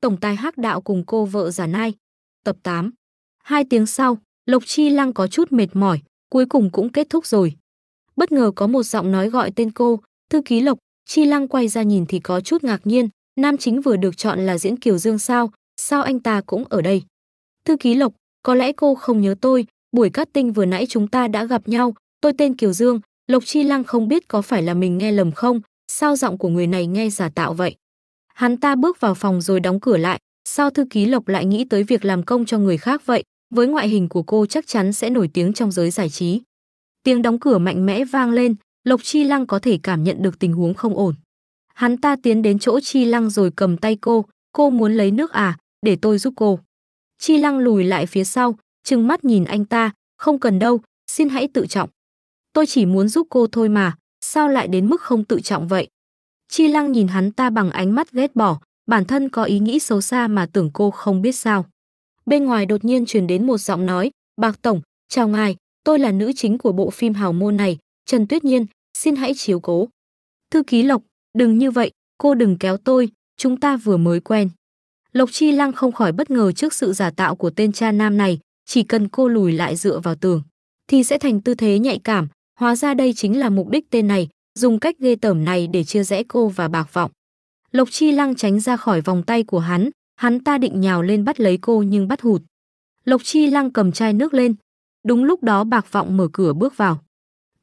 tổng tài hắc đạo cùng cô vợ giả nai. Tập 8 Hai tiếng sau, Lộc Chi Lăng có chút mệt mỏi, cuối cùng cũng kết thúc rồi. Bất ngờ có một giọng nói gọi tên cô, thư ký Lộc, Chi Lăng quay ra nhìn thì có chút ngạc nhiên, nam chính vừa được chọn là diễn Kiều Dương sao, sao anh ta cũng ở đây. Thư ký Lộc, có lẽ cô không nhớ tôi, buổi cắt tinh vừa nãy chúng ta đã gặp nhau, tôi tên Kiều Dương, Lộc Chi Lăng không biết có phải là mình nghe lầm không, sao giọng của người này nghe giả tạo vậy. Hắn ta bước vào phòng rồi đóng cửa lại, sao thư ký Lộc lại nghĩ tới việc làm công cho người khác vậy? Với ngoại hình của cô chắc chắn sẽ nổi tiếng trong giới giải trí. Tiếng đóng cửa mạnh mẽ vang lên, Lộc Chi Lăng có thể cảm nhận được tình huống không ổn. Hắn ta tiến đến chỗ Chi Lăng rồi cầm tay cô, cô muốn lấy nước à, để tôi giúp cô. Chi Lăng lùi lại phía sau, trừng mắt nhìn anh ta, không cần đâu, xin hãy tự trọng. Tôi chỉ muốn giúp cô thôi mà, sao lại đến mức không tự trọng vậy? Chi Lăng nhìn hắn ta bằng ánh mắt ghét bỏ, bản thân có ý nghĩ xấu xa mà tưởng cô không biết sao. Bên ngoài đột nhiên truyền đến một giọng nói, "Bạc tổng, chào ngài, tôi là nữ chính của bộ phim hào môn này, Trần Tuyết Nhiên, xin hãy chiếu cố." Thư ký Lộc, đừng như vậy, cô đừng kéo tôi, chúng ta vừa mới quen. Lộc Chi Lăng không khỏi bất ngờ trước sự giả tạo của tên cha nam này, chỉ cần cô lùi lại dựa vào tường thì sẽ thành tư thế nhạy cảm, hóa ra đây chính là mục đích tên này, dùng cách ghê tởm này để chia rẽ cô và Bạc Vọng. Lộc Chi Lăng tránh ra khỏi vòng tay của hắn, hắn ta định nhào lên bắt lấy cô nhưng bắt hụt. Lộc Chi Lăng cầm chai nước lên. Đúng lúc đó Bạc Vọng mở cửa bước vào.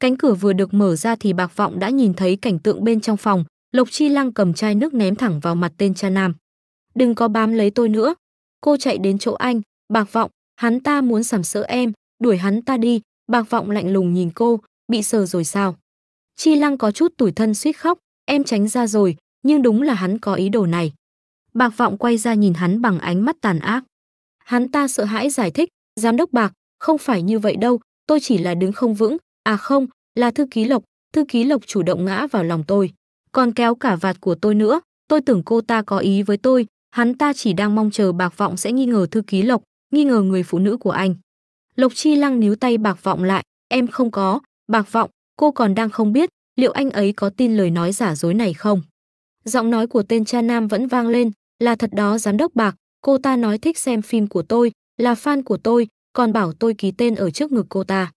Cánh cửa vừa được mở ra thì Bạc Vọng đã nhìn thấy cảnh tượng bên trong phòng, Lộc Chi Lăng cầm chai nước ném thẳng vào mặt tên cha nam. "Đừng có bám lấy tôi nữa." Cô chạy đến chỗ anh, "Bạc Vọng, hắn ta muốn sàm sỡ em, đuổi hắn ta đi." Bạc Vọng lạnh lùng nhìn cô, "Bị sờ rồi sao?" Chi Lăng có chút tủi thân suýt khóc, em tránh ra rồi, nhưng đúng là hắn có ý đồ này. Bạc Vọng quay ra nhìn hắn bằng ánh mắt tàn ác. Hắn ta sợ hãi giải thích, giám đốc Bạc, không phải như vậy đâu, tôi chỉ là đứng không vững, à không, là thư ký Lộc, thư ký Lộc chủ động ngã vào lòng tôi. Còn kéo cả vạt của tôi nữa, tôi tưởng cô ta có ý với tôi, hắn ta chỉ đang mong chờ Bạc Vọng sẽ nghi ngờ thư ký Lộc, nghi ngờ người phụ nữ của anh. Lộc Chi Lăng níu tay Bạc Vọng lại, em không có, Bạc Vọng, Cô còn đang không biết liệu anh ấy có tin lời nói giả dối này không. Giọng nói của tên cha nam vẫn vang lên, là thật đó giám đốc bạc, cô ta nói thích xem phim của tôi, là fan của tôi, còn bảo tôi ký tên ở trước ngực cô ta.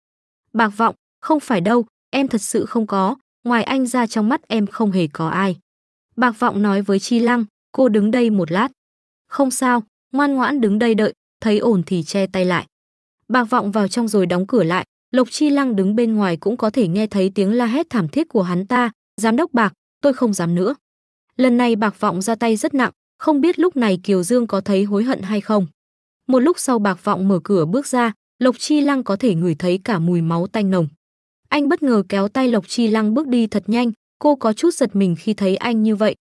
Bạc vọng, không phải đâu, em thật sự không có, ngoài anh ra trong mắt em không hề có ai. Bạc vọng nói với Chi Lăng, cô đứng đây một lát. Không sao, ngoan ngoãn đứng đây đợi, thấy ổn thì che tay lại. Bạc vọng vào trong rồi đóng cửa lại, Lộc Chi Lăng đứng bên ngoài cũng có thể nghe thấy tiếng la hét thảm thiết của hắn ta, giám đốc bạc, tôi không dám nữa. Lần này bạc vọng ra tay rất nặng, không biết lúc này Kiều Dương có thấy hối hận hay không. Một lúc sau bạc vọng mở cửa bước ra, Lộc Chi Lăng có thể ngửi thấy cả mùi máu tanh nồng. Anh bất ngờ kéo tay Lộc Chi Lăng bước đi thật nhanh, cô có chút giật mình khi thấy anh như vậy.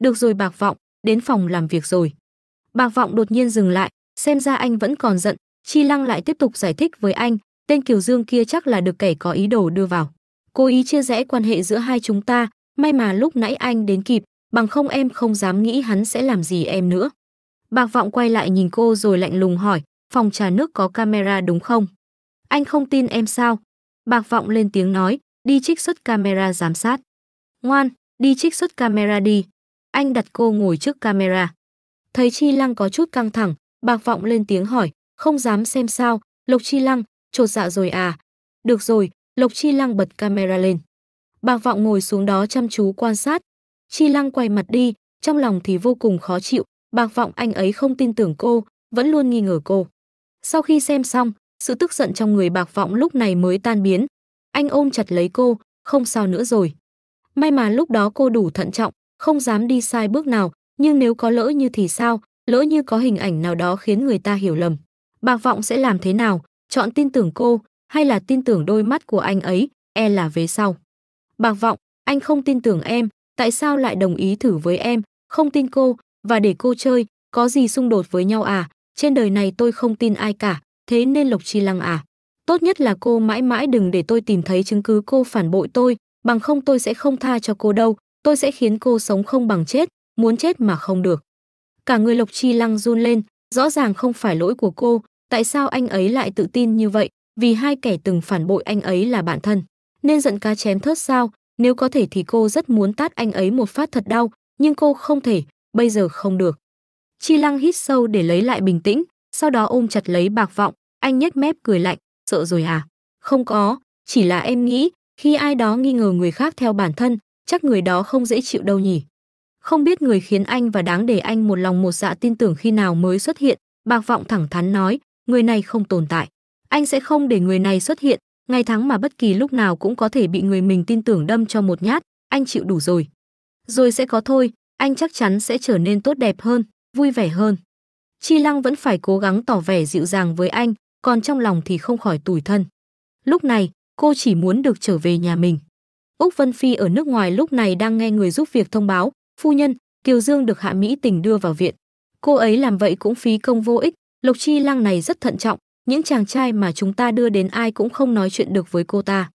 Được rồi bạc vọng, đến phòng làm việc rồi. Bạc vọng đột nhiên dừng lại, xem ra anh vẫn còn giận, Chi Lăng lại tiếp tục giải thích với anh, Tên Kiều Dương kia chắc là được kẻ có ý đồ đưa vào. Cố ý chia rẽ quan hệ giữa hai chúng ta, may mà lúc nãy anh đến kịp, bằng không em không dám nghĩ hắn sẽ làm gì em nữa. Bạc Vọng quay lại nhìn cô rồi lạnh lùng hỏi, phòng trà nước có camera đúng không? Anh không tin em sao? Bạc Vọng lên tiếng nói, đi trích xuất camera giám sát. Ngoan, đi trích xuất camera đi. Anh đặt cô ngồi trước camera. Thấy Chi Lăng có chút căng thẳng, Bạc Vọng lên tiếng hỏi, không dám xem sao, Lục Chi Lăng, Chột dạ rồi à? Được rồi, Lộc Chi Lăng bật camera lên. Bạc Vọng ngồi xuống đó chăm chú quan sát. Chi Lăng quay mặt đi, trong lòng thì vô cùng khó chịu. Bạc Vọng anh ấy không tin tưởng cô, vẫn luôn nghi ngờ cô. Sau khi xem xong, sự tức giận trong người Bạc Vọng lúc này mới tan biến. Anh ôm chặt lấy cô, không sao nữa rồi. May mà lúc đó cô đủ thận trọng, không dám đi sai bước nào, nhưng nếu có lỡ như thì sao, lỡ như có hình ảnh nào đó khiến người ta hiểu lầm. Bạc Vọng sẽ làm thế nào, Chọn tin tưởng cô hay là tin tưởng đôi mắt của anh ấy, e là về sau. Bạc vọng, anh không tin tưởng em, tại sao lại đồng ý thử với em, không tin cô, và để cô chơi, có gì xung đột với nhau à, trên đời này tôi không tin ai cả, thế nên Lộc Chi Lăng à. Tốt nhất là cô mãi mãi đừng để tôi tìm thấy chứng cứ cô phản bội tôi, bằng không tôi sẽ không tha cho cô đâu, tôi sẽ khiến cô sống không bằng chết, muốn chết mà không được. Cả người Lộc Chi Lăng run lên, rõ ràng không phải lỗi của cô, tại sao anh ấy lại tự tin như vậy, vì hai kẻ từng phản bội anh ấy là bạn thân. Nên giận cá chém thớt sao, nếu có thể thì cô rất muốn tát anh ấy một phát thật đau, nhưng cô không thể, bây giờ không được. Chi Lăng hít sâu để lấy lại bình tĩnh, sau đó ôm chặt lấy Bạc Vọng, anh nhếch mép cười lạnh, sợ rồi à? Không có, chỉ là em nghĩ, khi ai đó nghi ngờ người khác theo bản thân, chắc người đó không dễ chịu đâu nhỉ. Không biết người khiến anh và đáng để anh một lòng một dạ tin tưởng khi nào mới xuất hiện, Bạc Vọng thẳng thắn nói, người này không tồn tại anh sẽ không để người này xuất hiện ngày tháng mà bất kỳ lúc nào cũng có thể bị người mình tin tưởng đâm cho một nhát anh chịu đủ rồi rồi sẽ có thôi anh chắc chắn sẽ trở nên tốt đẹp hơn vui vẻ hơn chi lăng vẫn phải cố gắng tỏ vẻ dịu dàng với anh còn trong lòng thì không khỏi tủi thân lúc này cô chỉ muốn được trở về nhà mình úc vân phi ở nước ngoài lúc này đang nghe người giúp việc thông báo phu nhân kiều dương được hạ mỹ tình đưa vào viện cô ấy làm vậy cũng phí công vô ích Lộc Chi Lăng này rất thận trọng, những chàng trai mà chúng ta đưa đến ai cũng không nói chuyện được với cô ta.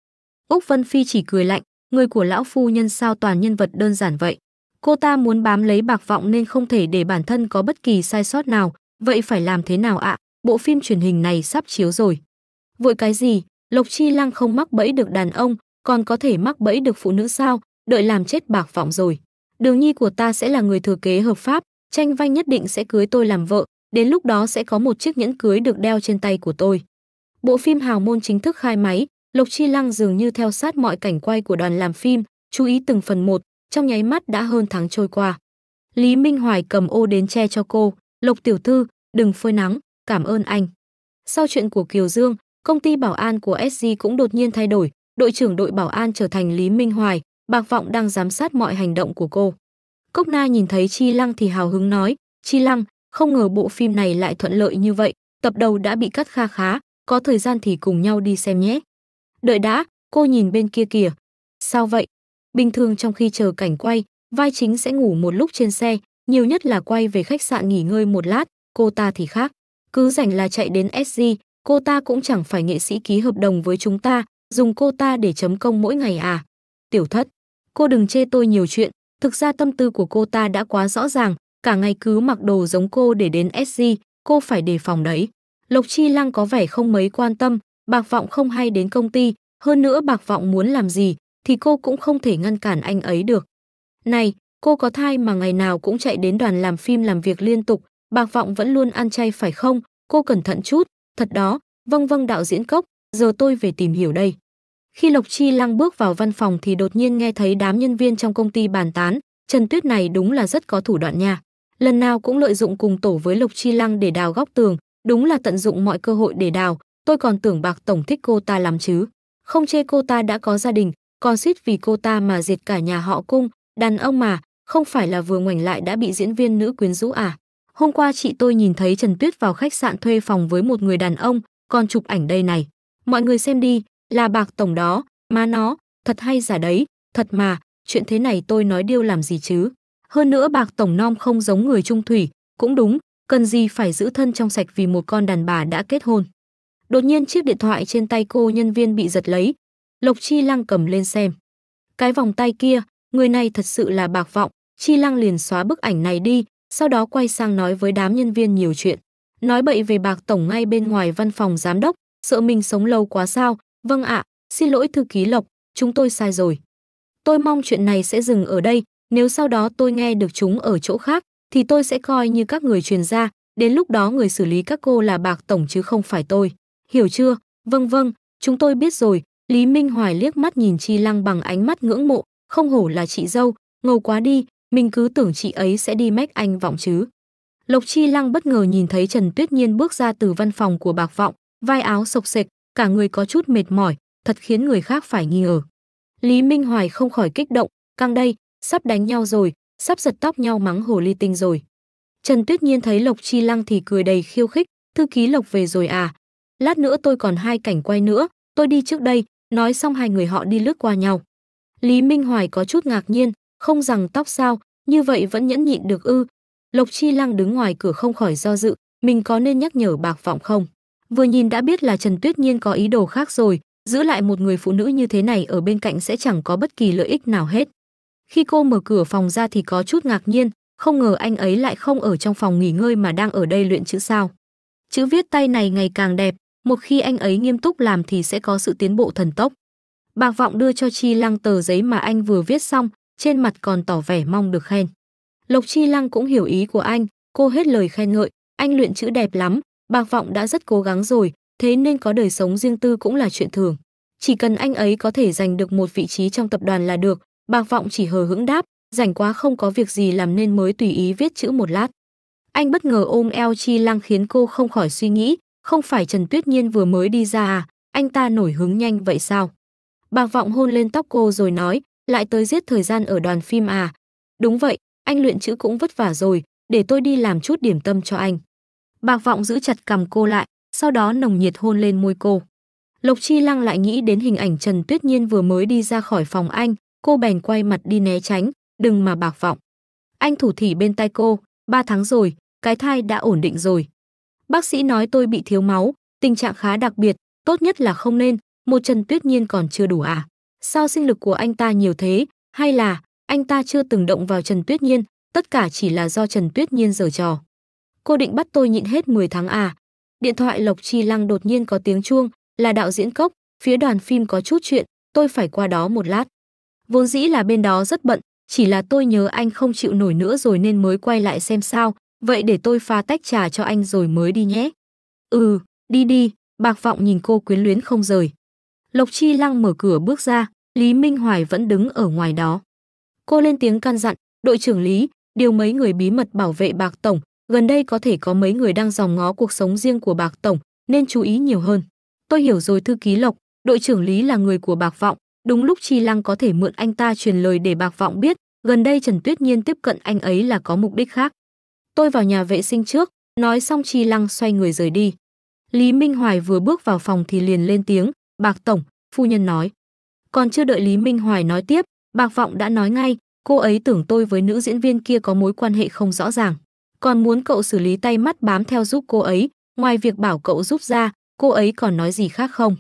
Úc Vân Phi chỉ cười lạnh, người của lão phu nhân sao toàn nhân vật đơn giản vậy. Cô ta muốn bám lấy bạc vọng nên không thể để bản thân có bất kỳ sai sót nào, vậy phải làm thế nào ạ? Bộ phim truyền hình này sắp chiếu rồi. Vội cái gì, Lộc Chi Lăng không mắc bẫy được đàn ông, còn có thể mắc bẫy được phụ nữ sao, đợi làm chết bạc vọng rồi. Đường nhi của ta sẽ là người thừa kế hợp pháp, tranh vanh nhất định sẽ cưới tôi làm vợ, Đến lúc đó sẽ có một chiếc nhẫn cưới được đeo trên tay của tôi. Bộ phim Hào môn chính thức khai máy, Lộc Chi Lăng dường như theo sát mọi cảnh quay của đoàn làm phim, chú ý từng phần một, trong nháy mắt đã hơn tháng trôi qua. Lý Minh Hoài cầm ô đến che cho cô, Lộc tiểu thư, đừng phơi nắng, cảm ơn anh. Sau chuyện của Kiều Dương, công ty bảo an của SG cũng đột nhiên thay đổi, đội trưởng đội bảo an trở thành Lý Minh Hoài, Bạc Vọng đang giám sát mọi hành động của cô. Cốc Na nhìn thấy Chi Lăng thì hào hứng nói, Chi Lăng, không ngờ bộ phim này lại thuận lợi như vậy, tập đầu đã bị cắt kha khá, có thời gian thì cùng nhau đi xem nhé. Đợi đã, cô nhìn bên kia kìa. Sao vậy? Bình thường trong khi chờ cảnh quay, vai chính sẽ ngủ một lúc trên xe, nhiều nhất là quay về khách sạn nghỉ ngơi một lát, cô ta thì khác. Cứ rảnh là chạy đến SG, cô ta cũng chẳng phải nghệ sĩ ký hợp đồng với chúng ta, dùng cô ta để chấm công mỗi ngày à. Tiểu thất, cô đừng chê tôi nhiều chuyện, thực ra tâm tư của cô ta đã quá rõ ràng, cả ngày cứ mặc đồ giống cô để đến SG, cô phải đề phòng đấy. Lộc Chi Lăng có vẻ không mấy quan tâm, Bạc Vọng không hay đến công ty, hơn nữa Bạc Vọng muốn làm gì thì cô cũng không thể ngăn cản anh ấy được. Này, cô có thai mà ngày nào cũng chạy đến đoàn làm phim làm việc liên tục, Bạc Vọng vẫn luôn ăn chay phải không? Cô cẩn thận chút, thật đó, vâng vâng đạo diễn cốc, giờ tôi về tìm hiểu đây. Khi Lộc Chi Lăng bước vào văn phòng thì đột nhiên nghe thấy đám nhân viên trong công ty bàn tán, Trần Tuyết này đúng là rất có thủ đoạn nha lần nào cũng lợi dụng cùng tổ với Lục Chi Lăng để đào góc tường, đúng là tận dụng mọi cơ hội để đào, tôi còn tưởng Bạc tổng thích cô ta lắm chứ. Không chê cô ta đã có gia đình, còn suýt vì cô ta mà diệt cả nhà họ Cung, đàn ông mà, không phải là vừa ngoảnh lại đã bị diễn viên nữ quyến rũ à? Hôm qua chị tôi nhìn thấy Trần Tuyết vào khách sạn thuê phòng với một người đàn ông, còn chụp ảnh đây này. Mọi người xem đi, là Bạc tổng đó, má nó, thật hay giả đấy, thật mà, chuyện thế này tôi nói điêu làm gì chứ? Hơn nữa bạc tổng nom không giống người trung thủy, cũng đúng, cần gì phải giữ thân trong sạch vì một con đàn bà đã kết hôn. Đột nhiên chiếc điện thoại trên tay cô nhân viên bị giật lấy, Lộc Chi Lăng cầm lên xem. Cái vòng tay kia, người này thật sự là bạc vọng, Chi Lăng liền xóa bức ảnh này đi, sau đó quay sang nói với đám nhân viên nhiều chuyện. Nói bậy về bạc tổng ngay bên ngoài văn phòng giám đốc, sợ mình sống lâu quá sao, vâng ạ, xin lỗi thư ký Lộc, chúng tôi sai rồi. Tôi mong chuyện này sẽ dừng ở đây, nếu sau đó tôi nghe được chúng ở chỗ khác, thì tôi sẽ coi như các người truyền ra, đến lúc đó người xử lý các cô là bạc tổng chứ không phải tôi. Hiểu chưa? Vâng vâng, chúng tôi biết rồi. Lý Minh Hoài liếc mắt nhìn Chi Lăng bằng ánh mắt ngưỡng mộ, không hổ là chị dâu, ngầu quá đi, mình cứ tưởng chị ấy sẽ đi mách anh vọng chứ. Lộc Chi Lăng bất ngờ nhìn thấy Trần Tuyết Nhiên bước ra từ văn phòng của bạc vọng, vai áo sộc sệch, cả người có chút mệt mỏi, thật khiến người khác phải nghi ngờ. Lý Minh Hoài không khỏi kích động, càng đây, sắp đánh nhau rồi, sắp giật tóc nhau mắng hồ ly tinh rồi. Trần Tuyết Nhiên thấy Lộc Chi Lăng thì cười đầy khiêu khích, thư ký Lộc về rồi à. Lát nữa tôi còn hai cảnh quay nữa, tôi đi trước đây, nói xong hai người họ đi lướt qua nhau. Lý Minh Hoài có chút ngạc nhiên, không rằng tóc sao, như vậy vẫn nhẫn nhịn được ư. Lộc Chi Lăng đứng ngoài cửa không khỏi do dự, mình có nên nhắc nhở bạc vọng không? Vừa nhìn đã biết là Trần Tuyết Nhiên có ý đồ khác rồi, giữ lại một người phụ nữ như thế này ở bên cạnh sẽ chẳng có bất kỳ lợi ích nào hết. Khi cô mở cửa phòng ra thì có chút ngạc nhiên, không ngờ anh ấy lại không ở trong phòng nghỉ ngơi mà đang ở đây luyện chữ sao. Chữ viết tay này ngày càng đẹp, một khi anh ấy nghiêm túc làm thì sẽ có sự tiến bộ thần tốc. Bạc Vọng đưa cho Chi Lăng tờ giấy mà anh vừa viết xong, trên mặt còn tỏ vẻ mong được khen. Lộc Chi Lăng cũng hiểu ý của anh, cô hết lời khen ngợi, anh luyện chữ đẹp lắm, Bạc Vọng đã rất cố gắng rồi, thế nên có đời sống riêng tư cũng là chuyện thường. Chỉ cần anh ấy có thể giành được một vị trí trong tập đoàn là được, Bàng Vọng chỉ hờ hững đáp, rảnh quá không có việc gì làm nên mới tùy ý viết chữ một lát. Anh bất ngờ ôm eo Chi Lăng khiến cô không khỏi suy nghĩ, không phải Trần Tuyết Nhiên vừa mới đi ra à, anh ta nổi hứng nhanh vậy sao? Bàng Vọng hôn lên tóc cô rồi nói, lại tới giết thời gian ở đoàn phim à. Đúng vậy, anh luyện chữ cũng vất vả rồi, để tôi đi làm chút điểm tâm cho anh. Bàng Vọng giữ chặt cầm cô lại, sau đó nồng nhiệt hôn lên môi cô. Lộc Chi Lăng lại nghĩ đến hình ảnh Trần Tuyết Nhiên vừa mới đi ra khỏi phòng anh, Cô bèn quay mặt đi né tránh, đừng mà bạc vọng. Anh thủ thỉ bên tay cô, ba tháng rồi, cái thai đã ổn định rồi. Bác sĩ nói tôi bị thiếu máu, tình trạng khá đặc biệt, tốt nhất là không nên, một Trần Tuyết Nhiên còn chưa đủ à? Sao sinh lực của anh ta nhiều thế, hay là anh ta chưa từng động vào Trần Tuyết Nhiên, tất cả chỉ là do Trần Tuyết Nhiên giở trò. Cô định bắt tôi nhịn hết 10 tháng à? Điện thoại Lộc Chi Lăng đột nhiên có tiếng chuông, là đạo diễn Cốc, phía đoàn phim có chút chuyện, tôi phải qua đó một lát. Vốn dĩ là bên đó rất bận, chỉ là tôi nhớ anh không chịu nổi nữa rồi nên mới quay lại xem sao, vậy để tôi pha tách trà cho anh rồi mới đi nhé. Ừ, đi đi, bạc vọng nhìn cô quyến luyến không rời. Lộc Chi Lăng mở cửa bước ra, Lý Minh Hoài vẫn đứng ở ngoài đó. Cô lên tiếng căn dặn, đội trưởng Lý, điều mấy người bí mật bảo vệ bạc tổng, gần đây có thể có mấy người đang dòng ngó cuộc sống riêng của bạc tổng, nên chú ý nhiều hơn. Tôi hiểu rồi thư ký Lộc, đội trưởng Lý là người của bạc vọng, Đúng lúc Chi Lăng có thể mượn anh ta truyền lời để Bạc Vọng biết, gần đây Trần Tuyết Nhiên tiếp cận anh ấy là có mục đích khác. Tôi vào nhà vệ sinh trước, nói xong Chi Lăng xoay người rời đi. Lý Minh Hoài vừa bước vào phòng thì liền lên tiếng, Bạc Tổng, phu nhân nói. Còn chưa đợi Lý Minh Hoài nói tiếp, Bạc Vọng đã nói ngay, cô ấy tưởng tôi với nữ diễn viên kia có mối quan hệ không rõ ràng. Còn muốn cậu xử lý tay mắt bám theo giúp cô ấy, ngoài việc bảo cậu giúp ra, cô ấy còn nói gì khác không?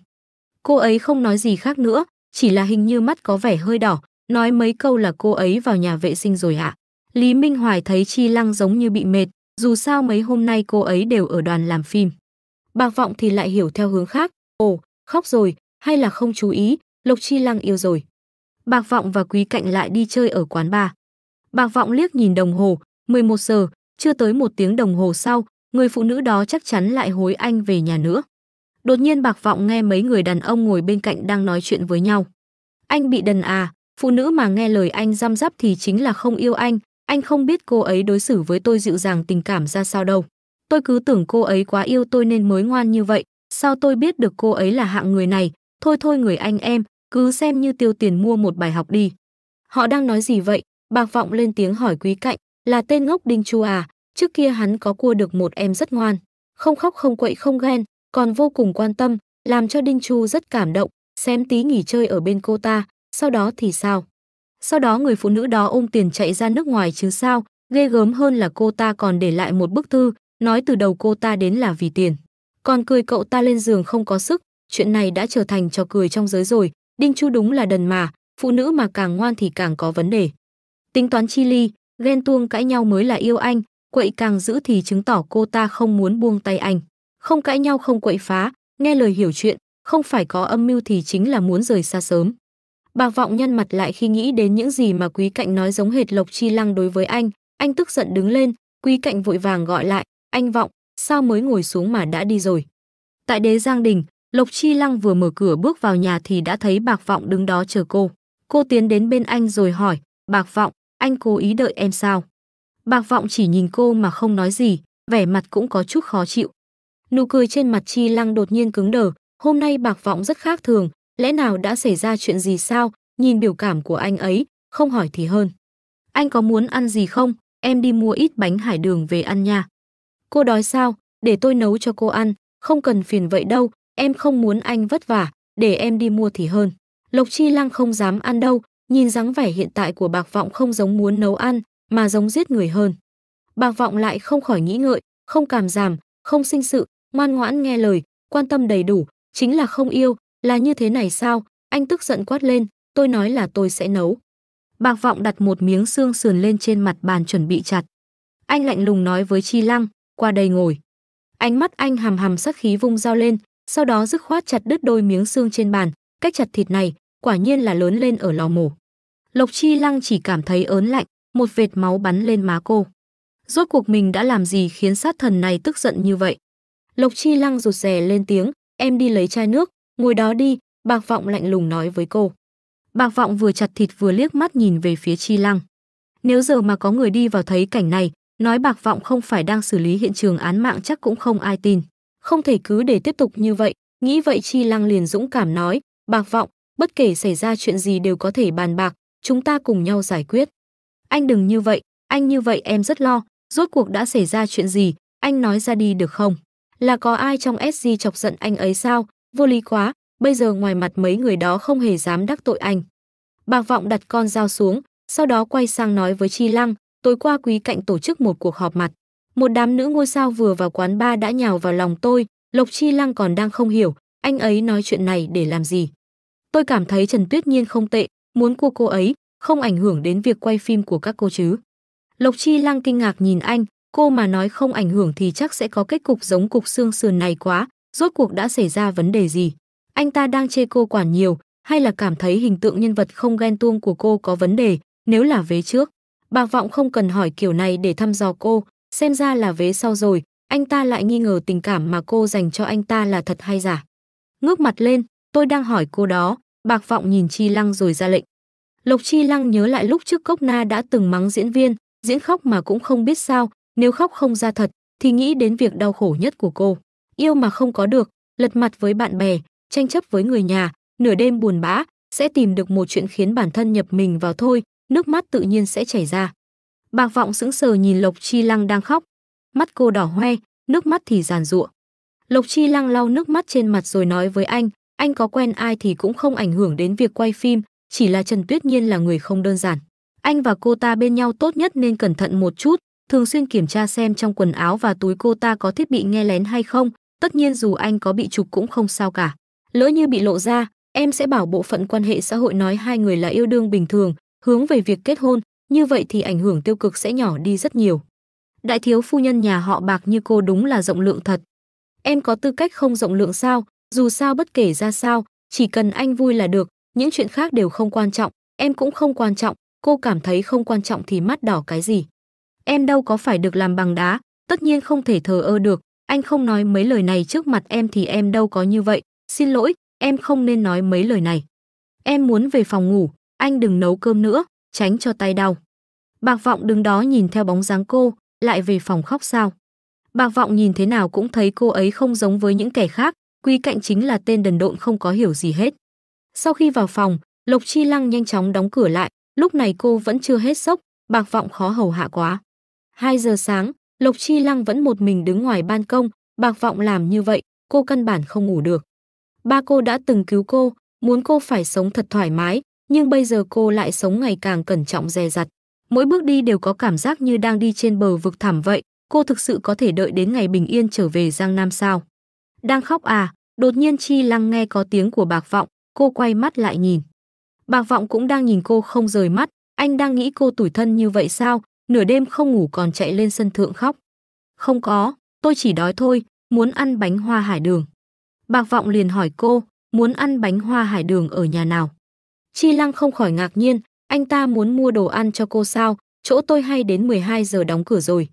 Cô ấy không nói gì khác nữa, chỉ là hình như mắt có vẻ hơi đỏ, nói mấy câu là cô ấy vào nhà vệ sinh rồi ạ. À. Lý Minh Hoài thấy Chi Lăng giống như bị mệt, dù sao mấy hôm nay cô ấy đều ở đoàn làm phim. Bạc Vọng thì lại hiểu theo hướng khác, ồ, khóc rồi, hay là không chú ý, Lộc Chi Lăng yêu rồi. Bạc Vọng và Quý Cạnh lại đi chơi ở quán bar. Bạc Vọng liếc nhìn đồng hồ, 11 giờ, chưa tới một tiếng đồng hồ sau, người phụ nữ đó chắc chắn lại hối anh về nhà nữa. Đột nhiên Bạc Vọng nghe mấy người đàn ông ngồi bên cạnh đang nói chuyện với nhau. Anh bị đần à, phụ nữ mà nghe lời anh răm rắp thì chính là không yêu anh, anh không biết cô ấy đối xử với tôi dịu dàng tình cảm ra sao đâu. Tôi cứ tưởng cô ấy quá yêu tôi nên mới ngoan như vậy, sao tôi biết được cô ấy là hạng người này, thôi thôi người anh em, cứ xem như tiêu tiền mua một bài học đi. Họ đang nói gì vậy? Bạc Vọng lên tiếng hỏi quý cạnh, là tên ngốc Đinh Chu à, trước kia hắn có cua được một em rất ngoan, không khóc không quậy không ghen, còn vô cùng quan tâm, làm cho Đinh Chu rất cảm động, Xem tí nghỉ chơi ở bên cô ta, sau đó thì sao? Sau đó người phụ nữ đó ôm tiền chạy ra nước ngoài chứ sao, ghê gớm hơn là cô ta còn để lại một bức thư, nói từ đầu cô ta đến là vì tiền. Còn cười cậu ta lên giường không có sức, chuyện này đã trở thành trò cười trong giới rồi, Đinh Chu đúng là đần mà, phụ nữ mà càng ngoan thì càng có vấn đề. Tính toán chi ly, ghen tuông cãi nhau mới là yêu anh, quậy càng giữ thì chứng tỏ cô ta không muốn buông tay anh không cãi nhau không quậy phá, nghe lời hiểu chuyện, không phải có âm mưu thì chính là muốn rời xa sớm. Bà Vọng nhăn mặt lại khi nghĩ đến những gì mà Quý Cạnh nói giống hệt Lộc Chi Lăng đối với anh, anh tức giận đứng lên, Quý Cạnh vội vàng gọi lại, anh Vọng, sao mới ngồi xuống mà đã đi rồi. Tại đế Giang Đình, Lộc Chi Lăng vừa mở cửa bước vào nhà thì đã thấy Bạc Vọng đứng đó chờ cô. Cô tiến đến bên anh rồi hỏi, Bạc Vọng, anh cố ý đợi em sao? Bạc Vọng chỉ nhìn cô mà không nói gì, vẻ mặt cũng có chút khó chịu. Nụ cười trên mặt Chi Lăng đột nhiên cứng đờ, hôm nay Bạc Vọng rất khác thường, lẽ nào đã xảy ra chuyện gì sao? Nhìn biểu cảm của anh ấy, không hỏi thì hơn. Anh có muốn ăn gì không? Em đi mua ít bánh hải đường về ăn nha. Cô đói sao? Để tôi nấu cho cô ăn, không cần phiền vậy đâu, em không muốn anh vất vả, để em đi mua thì hơn. Lộc Chi Lăng không dám ăn đâu, nhìn dáng vẻ hiện tại của Bạc Vọng không giống muốn nấu ăn, mà giống giết người hơn. Bạc Vọng lại không khỏi nghĩ ngợi, không cảm giảm, không sinh sự, ngoan ngoãn nghe lời, quan tâm đầy đủ, chính là không yêu, là như thế này sao? Anh tức giận quát lên, tôi nói là tôi sẽ nấu. Bạc vọng đặt một miếng xương sườn lên trên mặt bàn chuẩn bị chặt. Anh lạnh lùng nói với Chi Lăng, qua đây ngồi. Ánh mắt anh hàm hàm sắc khí vung dao lên, sau đó dứt khoát chặt đứt đôi miếng xương trên bàn, cách chặt thịt này quả nhiên là lớn lên ở lò mổ. Lộc Chi Lăng chỉ cảm thấy ớn lạnh, một vệt máu bắn lên má cô. Rốt cuộc mình đã làm gì khiến sát thần này tức giận như vậy? Lộc Chi Lăng rụt rè lên tiếng, em đi lấy chai nước, ngồi đó đi, Bạc Vọng lạnh lùng nói với cô. Bạc Vọng vừa chặt thịt vừa liếc mắt nhìn về phía Chi Lăng. Nếu giờ mà có người đi vào thấy cảnh này, nói Bạc Vọng không phải đang xử lý hiện trường án mạng chắc cũng không ai tin. Không thể cứ để tiếp tục như vậy, nghĩ vậy Chi Lăng liền dũng cảm nói, Bạc Vọng, bất kể xảy ra chuyện gì đều có thể bàn bạc, chúng ta cùng nhau giải quyết. Anh đừng như vậy, anh như vậy em rất lo, rốt cuộc đã xảy ra chuyện gì, anh nói ra đi được không? là có ai trong SG chọc giận anh ấy sao, vô lý quá, bây giờ ngoài mặt mấy người đó không hề dám đắc tội anh. Bạc Vọng đặt con dao xuống, sau đó quay sang nói với Chi Lăng, tối qua quý cạnh tổ chức một cuộc họp mặt. Một đám nữ ngôi sao vừa vào quán bar đã nhào vào lòng tôi, Lộc Chi Lăng còn đang không hiểu, anh ấy nói chuyện này để làm gì. Tôi cảm thấy Trần Tuyết Nhiên không tệ, muốn cua cô ấy, không ảnh hưởng đến việc quay phim của các cô chứ. Lộc Chi Lăng kinh ngạc nhìn anh, cô mà nói không ảnh hưởng thì chắc sẽ có kết cục giống cục xương sườn này quá, rốt cuộc đã xảy ra vấn đề gì? Anh ta đang chê cô quản nhiều, hay là cảm thấy hình tượng nhân vật không ghen tuông của cô có vấn đề, nếu là vế trước. Bà Vọng không cần hỏi kiểu này để thăm dò cô, xem ra là vế sau rồi, anh ta lại nghi ngờ tình cảm mà cô dành cho anh ta là thật hay giả. Ngước mặt lên, tôi đang hỏi cô đó, Bạc Vọng nhìn Chi Lăng rồi ra lệnh. Lộc Chi Lăng nhớ lại lúc trước Cốc Na đã từng mắng diễn viên, diễn khóc mà cũng không biết sao, nếu khóc không ra thật, thì nghĩ đến việc đau khổ nhất của cô. Yêu mà không có được, lật mặt với bạn bè, tranh chấp với người nhà, nửa đêm buồn bã, sẽ tìm được một chuyện khiến bản thân nhập mình vào thôi, nước mắt tự nhiên sẽ chảy ra. Bạc vọng sững sờ nhìn Lộc Chi Lăng đang khóc. Mắt cô đỏ hoe, nước mắt thì giàn giụa. Lộc Chi Lăng lau nước mắt trên mặt rồi nói với anh, anh có quen ai thì cũng không ảnh hưởng đến việc quay phim, chỉ là Trần Tuyết Nhiên là người không đơn giản. Anh và cô ta bên nhau tốt nhất nên cẩn thận một chút, thường xuyên kiểm tra xem trong quần áo và túi cô ta có thiết bị nghe lén hay không, tất nhiên dù anh có bị chụp cũng không sao cả. Lỡ như bị lộ ra, em sẽ bảo bộ phận quan hệ xã hội nói hai người là yêu đương bình thường, hướng về việc kết hôn, như vậy thì ảnh hưởng tiêu cực sẽ nhỏ đi rất nhiều. Đại thiếu phu nhân nhà họ bạc như cô đúng là rộng lượng thật. Em có tư cách không rộng lượng sao, dù sao bất kể ra sao, chỉ cần anh vui là được, những chuyện khác đều không quan trọng, em cũng không quan trọng, cô cảm thấy không quan trọng thì mắt đỏ cái gì em đâu có phải được làm bằng đá, tất nhiên không thể thờ ơ được, anh không nói mấy lời này trước mặt em thì em đâu có như vậy, xin lỗi, em không nên nói mấy lời này. Em muốn về phòng ngủ, anh đừng nấu cơm nữa, tránh cho tay đau. Bạc Vọng đứng đó nhìn theo bóng dáng cô, lại về phòng khóc sao. Bạc Vọng nhìn thế nào cũng thấy cô ấy không giống với những kẻ khác, quy cạnh chính là tên đần độn không có hiểu gì hết. Sau khi vào phòng, Lộc Chi Lăng nhanh chóng đóng cửa lại, lúc này cô vẫn chưa hết sốc, Bạc Vọng khó hầu hạ quá. 2 giờ sáng, Lộc Chi Lăng vẫn một mình đứng ngoài ban công, bạc vọng làm như vậy, cô căn bản không ngủ được. Ba cô đã từng cứu cô, muốn cô phải sống thật thoải mái, nhưng bây giờ cô lại sống ngày càng cẩn trọng dè dặt. Mỗi bước đi đều có cảm giác như đang đi trên bờ vực thẳm vậy, cô thực sự có thể đợi đến ngày bình yên trở về Giang Nam sao? Đang khóc à? Đột nhiên Chi Lăng nghe có tiếng của Bạc Vọng, cô quay mắt lại nhìn. Bạc Vọng cũng đang nhìn cô không rời mắt, anh đang nghĩ cô tủi thân như vậy sao, nửa đêm không ngủ còn chạy lên sân thượng khóc. Không có, tôi chỉ đói thôi, muốn ăn bánh hoa hải đường. Bạc Vọng liền hỏi cô, muốn ăn bánh hoa hải đường ở nhà nào. Chi Lăng không khỏi ngạc nhiên, anh ta muốn mua đồ ăn cho cô sao, chỗ tôi hay đến 12 giờ đóng cửa rồi.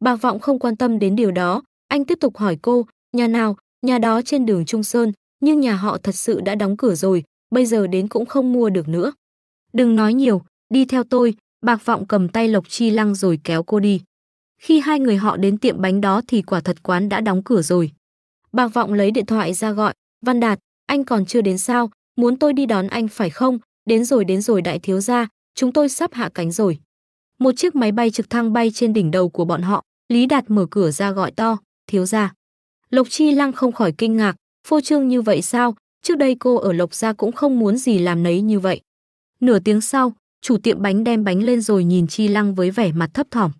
Bạc Vọng không quan tâm đến điều đó, anh tiếp tục hỏi cô, nhà nào, nhà đó trên đường Trung Sơn, nhưng nhà họ thật sự đã đóng cửa rồi, bây giờ đến cũng không mua được nữa. Đừng nói nhiều, đi theo tôi, Bạc Vọng cầm tay Lộc Chi Lăng rồi kéo cô đi. Khi hai người họ đến tiệm bánh đó thì quả thật quán đã đóng cửa rồi. Bạc Vọng lấy điện thoại ra gọi, Văn Đạt, anh còn chưa đến sao, muốn tôi đi đón anh phải không? Đến rồi đến rồi đại thiếu gia, chúng tôi sắp hạ cánh rồi. Một chiếc máy bay trực thăng bay trên đỉnh đầu của bọn họ, Lý Đạt mở cửa ra gọi to, thiếu gia. Lộc Chi Lăng không khỏi kinh ngạc, phô trương như vậy sao, trước đây cô ở Lộc Gia cũng không muốn gì làm nấy như vậy. Nửa tiếng sau, chủ tiệm bánh đem bánh lên rồi nhìn Chi Lăng với vẻ mặt thấp thỏm.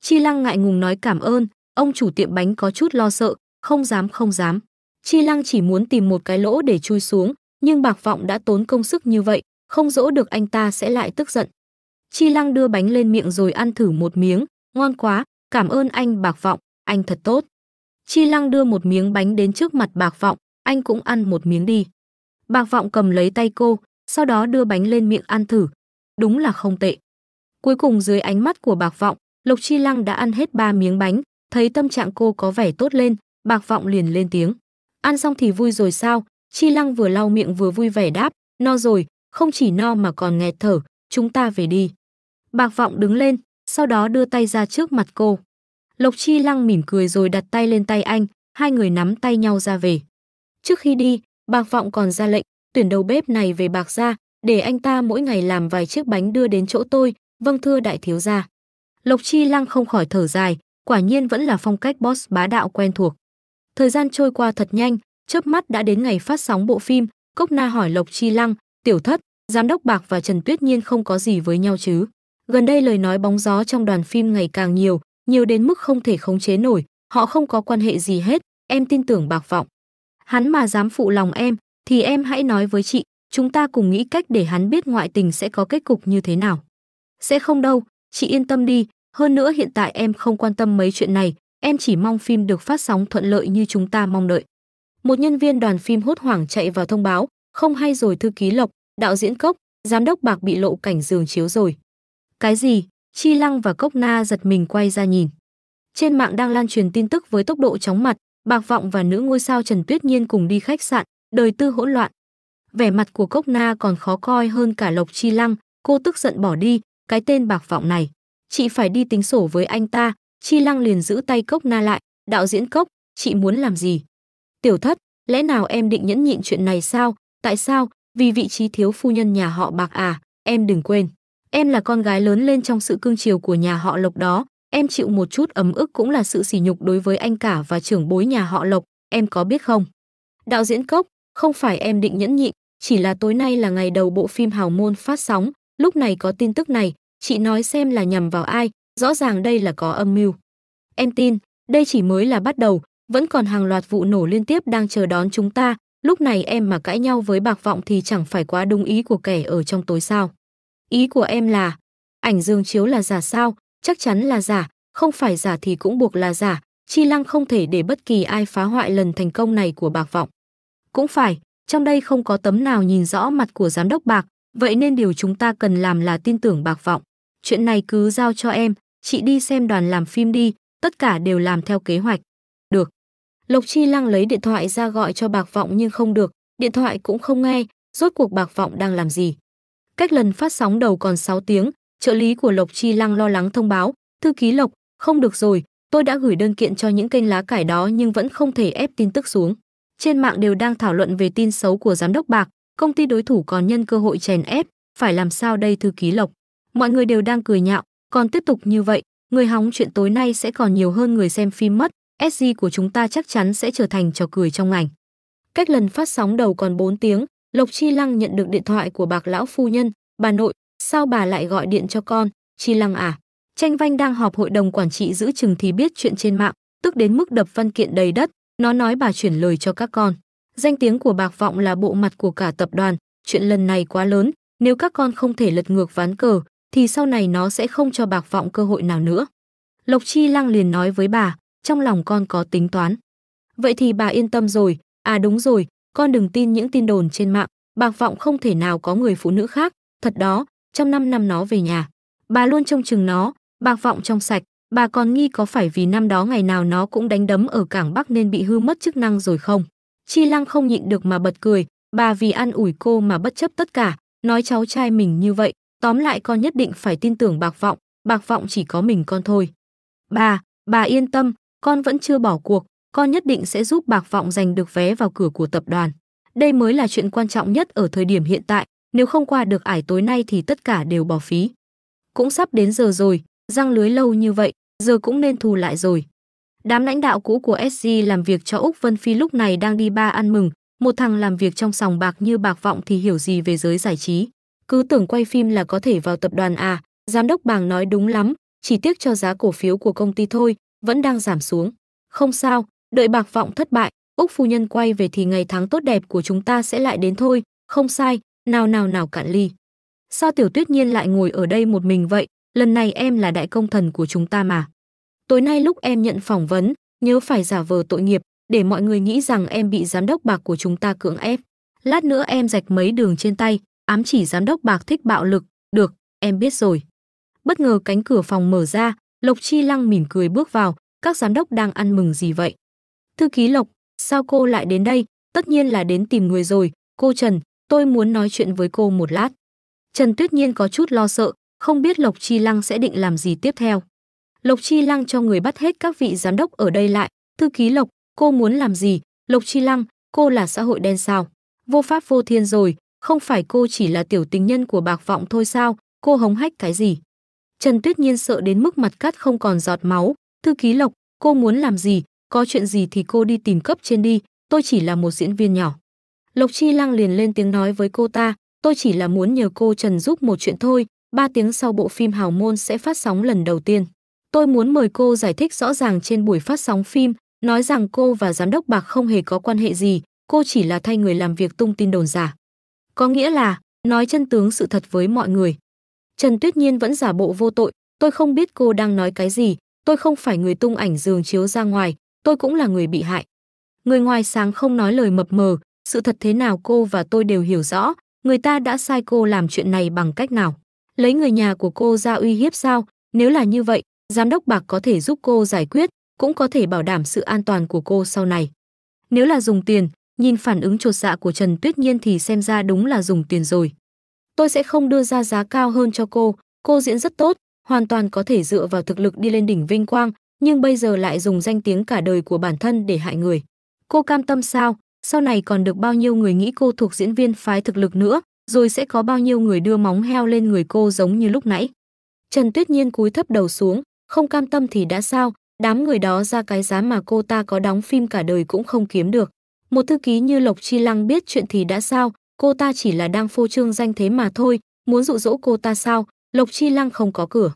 Chi Lăng ngại ngùng nói cảm ơn, ông chủ tiệm bánh có chút lo sợ, không dám không dám. Chi Lăng chỉ muốn tìm một cái lỗ để chui xuống, nhưng Bạc Vọng đã tốn công sức như vậy, không dỗ được anh ta sẽ lại tức giận. Chi Lăng đưa bánh lên miệng rồi ăn thử một miếng, ngon quá, cảm ơn anh Bạc Vọng, anh thật tốt. Chi Lăng đưa một miếng bánh đến trước mặt Bạc Vọng, anh cũng ăn một miếng đi. Bạc Vọng cầm lấy tay cô, sau đó đưa bánh lên miệng ăn thử, đúng là không tệ. Cuối cùng dưới ánh mắt của Bạc Vọng, Lục Chi Lăng đã ăn hết ba miếng bánh, thấy tâm trạng cô có vẻ tốt lên, Bạc Vọng liền lên tiếng. Ăn xong thì vui rồi sao? Chi Lăng vừa lau miệng vừa vui vẻ đáp, no rồi, không chỉ no mà còn nghẹt thở, chúng ta về đi. Bạc Vọng đứng lên, sau đó đưa tay ra trước mặt cô. Lộc Chi Lăng mỉm cười rồi đặt tay lên tay anh, hai người nắm tay nhau ra về. Trước khi đi, Bạc Vọng còn ra lệnh, tuyển đầu bếp này về Bạc gia, để anh ta mỗi ngày làm vài chiếc bánh đưa đến chỗ tôi, vâng thưa đại thiếu gia. Lộc Chi Lăng không khỏi thở dài, quả nhiên vẫn là phong cách boss bá đạo quen thuộc. Thời gian trôi qua thật nhanh, chớp mắt đã đến ngày phát sóng bộ phim, Cốc Na hỏi Lộc Chi Lăng, tiểu thất, giám đốc Bạc và Trần Tuyết Nhiên không có gì với nhau chứ. Gần đây lời nói bóng gió trong đoàn phim ngày càng nhiều, nhiều đến mức không thể khống chế nổi, họ không có quan hệ gì hết, em tin tưởng Bạc Vọng. Hắn mà dám phụ lòng em, thì em hãy nói với chị, Chúng ta cùng nghĩ cách để hắn biết ngoại tình sẽ có kết cục như thế nào. Sẽ không đâu, chị yên tâm đi, hơn nữa hiện tại em không quan tâm mấy chuyện này, em chỉ mong phim được phát sóng thuận lợi như chúng ta mong đợi. Một nhân viên đoàn phim hốt hoảng chạy vào thông báo, không hay rồi thư ký Lộc, đạo diễn Cốc, giám đốc Bạc bị lộ cảnh giường chiếu rồi. Cái gì? Chi Lăng và Cốc Na giật mình quay ra nhìn. Trên mạng đang lan truyền tin tức với tốc độ chóng mặt, Bạc Vọng và nữ ngôi sao Trần Tuyết Nhiên cùng đi khách sạn, đời tư hỗn loạn, vẻ mặt của Cốc Na còn khó coi hơn cả Lộc Chi Lăng, cô tức giận bỏ đi, cái tên bạc vọng này. Chị phải đi tính sổ với anh ta, Chi Lăng liền giữ tay Cốc Na lại, đạo diễn Cốc, chị muốn làm gì? Tiểu thất, lẽ nào em định nhẫn nhịn chuyện này sao? Tại sao? Vì vị trí thiếu phu nhân nhà họ bạc à, em đừng quên. Em là con gái lớn lên trong sự cương chiều của nhà họ Lộc đó, em chịu một chút ấm ức cũng là sự sỉ nhục đối với anh cả và trưởng bối nhà họ Lộc, em có biết không? Đạo diễn Cốc, không phải em định nhẫn nhịn, chỉ là tối nay là ngày đầu bộ phim Hào Môn phát sóng, lúc này có tin tức này, chị nói xem là nhầm vào ai, rõ ràng đây là có âm mưu. Em tin, đây chỉ mới là bắt đầu, vẫn còn hàng loạt vụ nổ liên tiếp đang chờ đón chúng ta, lúc này em mà cãi nhau với bạc vọng thì chẳng phải quá đúng ý của kẻ ở trong tối sao. Ý của em là, ảnh dương chiếu là giả sao, chắc chắn là giả, không phải giả thì cũng buộc là giả, Chi Lăng không thể để bất kỳ ai phá hoại lần thành công này của bạc vọng. Cũng phải, trong đây không có tấm nào nhìn rõ mặt của giám đốc bạc, vậy nên điều chúng ta cần làm là tin tưởng bạc vọng. Chuyện này cứ giao cho em, chị đi xem đoàn làm phim đi, tất cả đều làm theo kế hoạch. Được. Lộc Chi Lăng lấy điện thoại ra gọi cho bạc vọng nhưng không được, điện thoại cũng không nghe, rốt cuộc bạc vọng đang làm gì. Cách lần phát sóng đầu còn 6 tiếng, trợ lý của Lộc Chi Lăng lo lắng thông báo, thư ký Lộc, không được rồi, tôi đã gửi đơn kiện cho những kênh lá cải đó nhưng vẫn không thể ép tin tức xuống. Trên mạng đều đang thảo luận về tin xấu của giám đốc Bạc, công ty đối thủ còn nhân cơ hội chèn ép, phải làm sao đây thư ký Lộc. Mọi người đều đang cười nhạo, còn tiếp tục như vậy, người hóng chuyện tối nay sẽ còn nhiều hơn người xem phim mất, SG của chúng ta chắc chắn sẽ trở thành trò cười trong ngành. Cách lần phát sóng đầu còn 4 tiếng, Lộc Chi Lăng nhận được điện thoại của bạc lão phu nhân, bà nội, sao bà lại gọi điện cho con, Chi Lăng à? Tranh Vanh đang họp hội đồng quản trị giữ chừng thì biết chuyện trên mạng, tức đến mức đập văn kiện đầy đất, nó nói bà chuyển lời cho các con. Danh tiếng của Bạc Vọng là bộ mặt của cả tập đoàn, chuyện lần này quá lớn, nếu các con không thể lật ngược ván cờ, thì sau này nó sẽ không cho Bạc Vọng cơ hội nào nữa. Lộc Chi Lăng liền nói với bà, trong lòng con có tính toán. Vậy thì bà yên tâm rồi, à đúng rồi, con đừng tin những tin đồn trên mạng, Bạc Vọng không thể nào có người phụ nữ khác, thật đó, trong năm năm nó về nhà. Bà luôn trông chừng nó, Bạc Vọng trong sạch, Bà còn nghi có phải vì năm đó ngày nào nó cũng đánh đấm ở cảng Bắc nên bị hư mất chức năng rồi không? Chi Lăng không nhịn được mà bật cười, bà vì an ủi cô mà bất chấp tất cả, nói cháu trai mình như vậy, tóm lại con nhất định phải tin tưởng Bạc Vọng, Bạc Vọng chỉ có mình con thôi. Bà, bà yên tâm, con vẫn chưa bỏ cuộc, con nhất định sẽ giúp Bạc Vọng giành được vé vào cửa của tập đoàn. Đây mới là chuyện quan trọng nhất ở thời điểm hiện tại, nếu không qua được ải tối nay thì tất cả đều bỏ phí. Cũng sắp đến giờ rồi, răng lưới lâu như vậy, giờ cũng nên thù lại rồi. Đám lãnh đạo cũ của SG làm việc cho Úc Vân Phi lúc này đang đi ba ăn mừng, một thằng làm việc trong sòng bạc như bạc vọng thì hiểu gì về giới giải trí. Cứ tưởng quay phim là có thể vào tập đoàn à, giám đốc bàng nói đúng lắm, chỉ tiếc cho giá cổ phiếu của công ty thôi, vẫn đang giảm xuống. Không sao, đợi bạc vọng thất bại, Úc phu nhân quay về thì ngày tháng tốt đẹp của chúng ta sẽ lại đến thôi, không sai, nào nào nào cạn ly. Sao tiểu tuyết nhiên lại ngồi ở đây một mình vậy, lần này em là đại công thần của chúng ta mà. Tối nay lúc em nhận phỏng vấn, nhớ phải giả vờ tội nghiệp để mọi người nghĩ rằng em bị giám đốc bạc của chúng ta cưỡng ép. Lát nữa em rạch mấy đường trên tay, ám chỉ giám đốc bạc thích bạo lực, được, em biết rồi. Bất ngờ cánh cửa phòng mở ra, Lộc Chi Lăng mỉm cười bước vào, các giám đốc đang ăn mừng gì vậy? Thư ký Lộc, sao cô lại đến đây? Tất nhiên là đến tìm người rồi, cô Trần, tôi muốn nói chuyện với cô một lát. Trần Tuyết Nhiên có chút lo sợ, không biết Lộc Chi Lăng sẽ định làm gì tiếp theo. Lộc Chi Lăng cho người bắt hết các vị giám đốc ở đây lại, thư ký Lộc, cô muốn làm gì? Lộc Chi Lăng, cô là xã hội đen sao? Vô pháp vô thiên rồi, không phải cô chỉ là tiểu tình nhân của bạc vọng thôi sao? Cô hống hách cái gì? Trần Tuyết Nhiên sợ đến mức mặt cắt không còn giọt máu. Thư ký Lộc, cô muốn làm gì? Có chuyện gì thì cô đi tìm cấp trên đi, tôi chỉ là một diễn viên nhỏ. Lộc Chi Lăng liền lên tiếng nói với cô ta, tôi chỉ là muốn nhờ cô Trần giúp một chuyện thôi, 3 tiếng sau bộ phim Hào Môn sẽ phát sóng lần đầu tiên. Tôi muốn mời cô giải thích rõ ràng trên buổi phát sóng phim, nói rằng cô và giám đốc Bạc không hề có quan hệ gì, cô chỉ là thay người làm việc tung tin đồn giả. Có nghĩa là, nói chân tướng sự thật với mọi người. Trần Tuyết Nhiên vẫn giả bộ vô tội, tôi không biết cô đang nói cái gì, tôi không phải người tung ảnh giường chiếu ra ngoài, tôi cũng là người bị hại. Người ngoài sáng không nói lời mập mờ, sự thật thế nào cô và tôi đều hiểu rõ, người ta đã sai cô làm chuyện này bằng cách nào lấy người nhà của cô ra uy hiếp sao? Nếu là như vậy, giám đốc bạc có thể giúp cô giải quyết, cũng có thể bảo đảm sự an toàn của cô sau này. Nếu là dùng tiền, nhìn phản ứng chột dạ của Trần Tuyết Nhiên thì xem ra đúng là dùng tiền rồi. Tôi sẽ không đưa ra giá cao hơn cho cô, cô diễn rất tốt, hoàn toàn có thể dựa vào thực lực đi lên đỉnh vinh quang, nhưng bây giờ lại dùng danh tiếng cả đời của bản thân để hại người. Cô cam tâm sao? Sau này còn được bao nhiêu người nghĩ cô thuộc diễn viên phái thực lực nữa, rồi sẽ có bao nhiêu người đưa móng heo lên người cô giống như lúc nãy. Trần Tuyết Nhiên cúi thấp đầu xuống, không cam tâm thì đã sao, đám người đó ra cái giá mà cô ta có đóng phim cả đời cũng không kiếm được. Một thư ký như Lộc Chi Lăng biết chuyện thì đã sao, cô ta chỉ là đang phô trương danh thế mà thôi, muốn dụ dỗ cô ta sao, Lộc Chi Lăng không có cửa.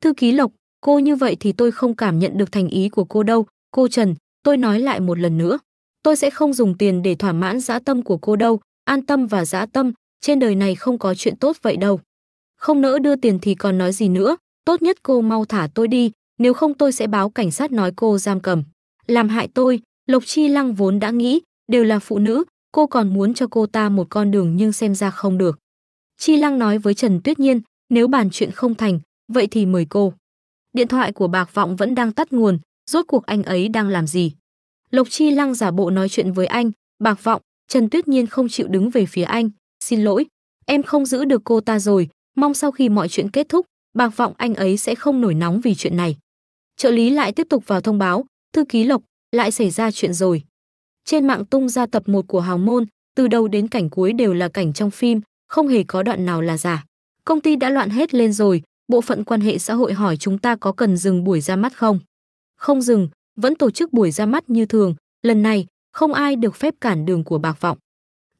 Thư ký Lộc, cô như vậy thì tôi không cảm nhận được thành ý của cô đâu, cô Trần, tôi nói lại một lần nữa. Tôi sẽ không dùng tiền để thỏa mãn dã tâm của cô đâu, an tâm và dã tâm, trên đời này không có chuyện tốt vậy đâu. Không nỡ đưa tiền thì còn nói gì nữa, tốt nhất cô mau thả tôi đi, nếu không tôi sẽ báo cảnh sát nói cô giam cầm. Làm hại tôi, Lộc Chi Lăng vốn đã nghĩ, đều là phụ nữ, cô còn muốn cho cô ta một con đường nhưng xem ra không được. Chi Lăng nói với Trần Tuyết Nhiên, nếu bàn chuyện không thành, vậy thì mời cô. Điện thoại của Bạc Vọng vẫn đang tắt nguồn, rốt cuộc anh ấy đang làm gì? Lộc Chi Lăng giả bộ nói chuyện với anh, Bạc Vọng, Trần Tuyết Nhiên không chịu đứng về phía anh, Xin lỗi, em không giữ được cô ta rồi, mong sau khi mọi chuyện kết thúc, bạc vọng anh ấy sẽ không nổi nóng vì chuyện này. Trợ lý lại tiếp tục vào thông báo, thư ký Lộc, lại xảy ra chuyện rồi. Trên mạng tung ra tập 1 của Hào Môn, từ đầu đến cảnh cuối đều là cảnh trong phim, không hề có đoạn nào là giả. Công ty đã loạn hết lên rồi, bộ phận quan hệ xã hội hỏi chúng ta có cần dừng buổi ra mắt không? Không dừng, vẫn tổ chức buổi ra mắt như thường, lần này không ai được phép cản đường của bạc vọng.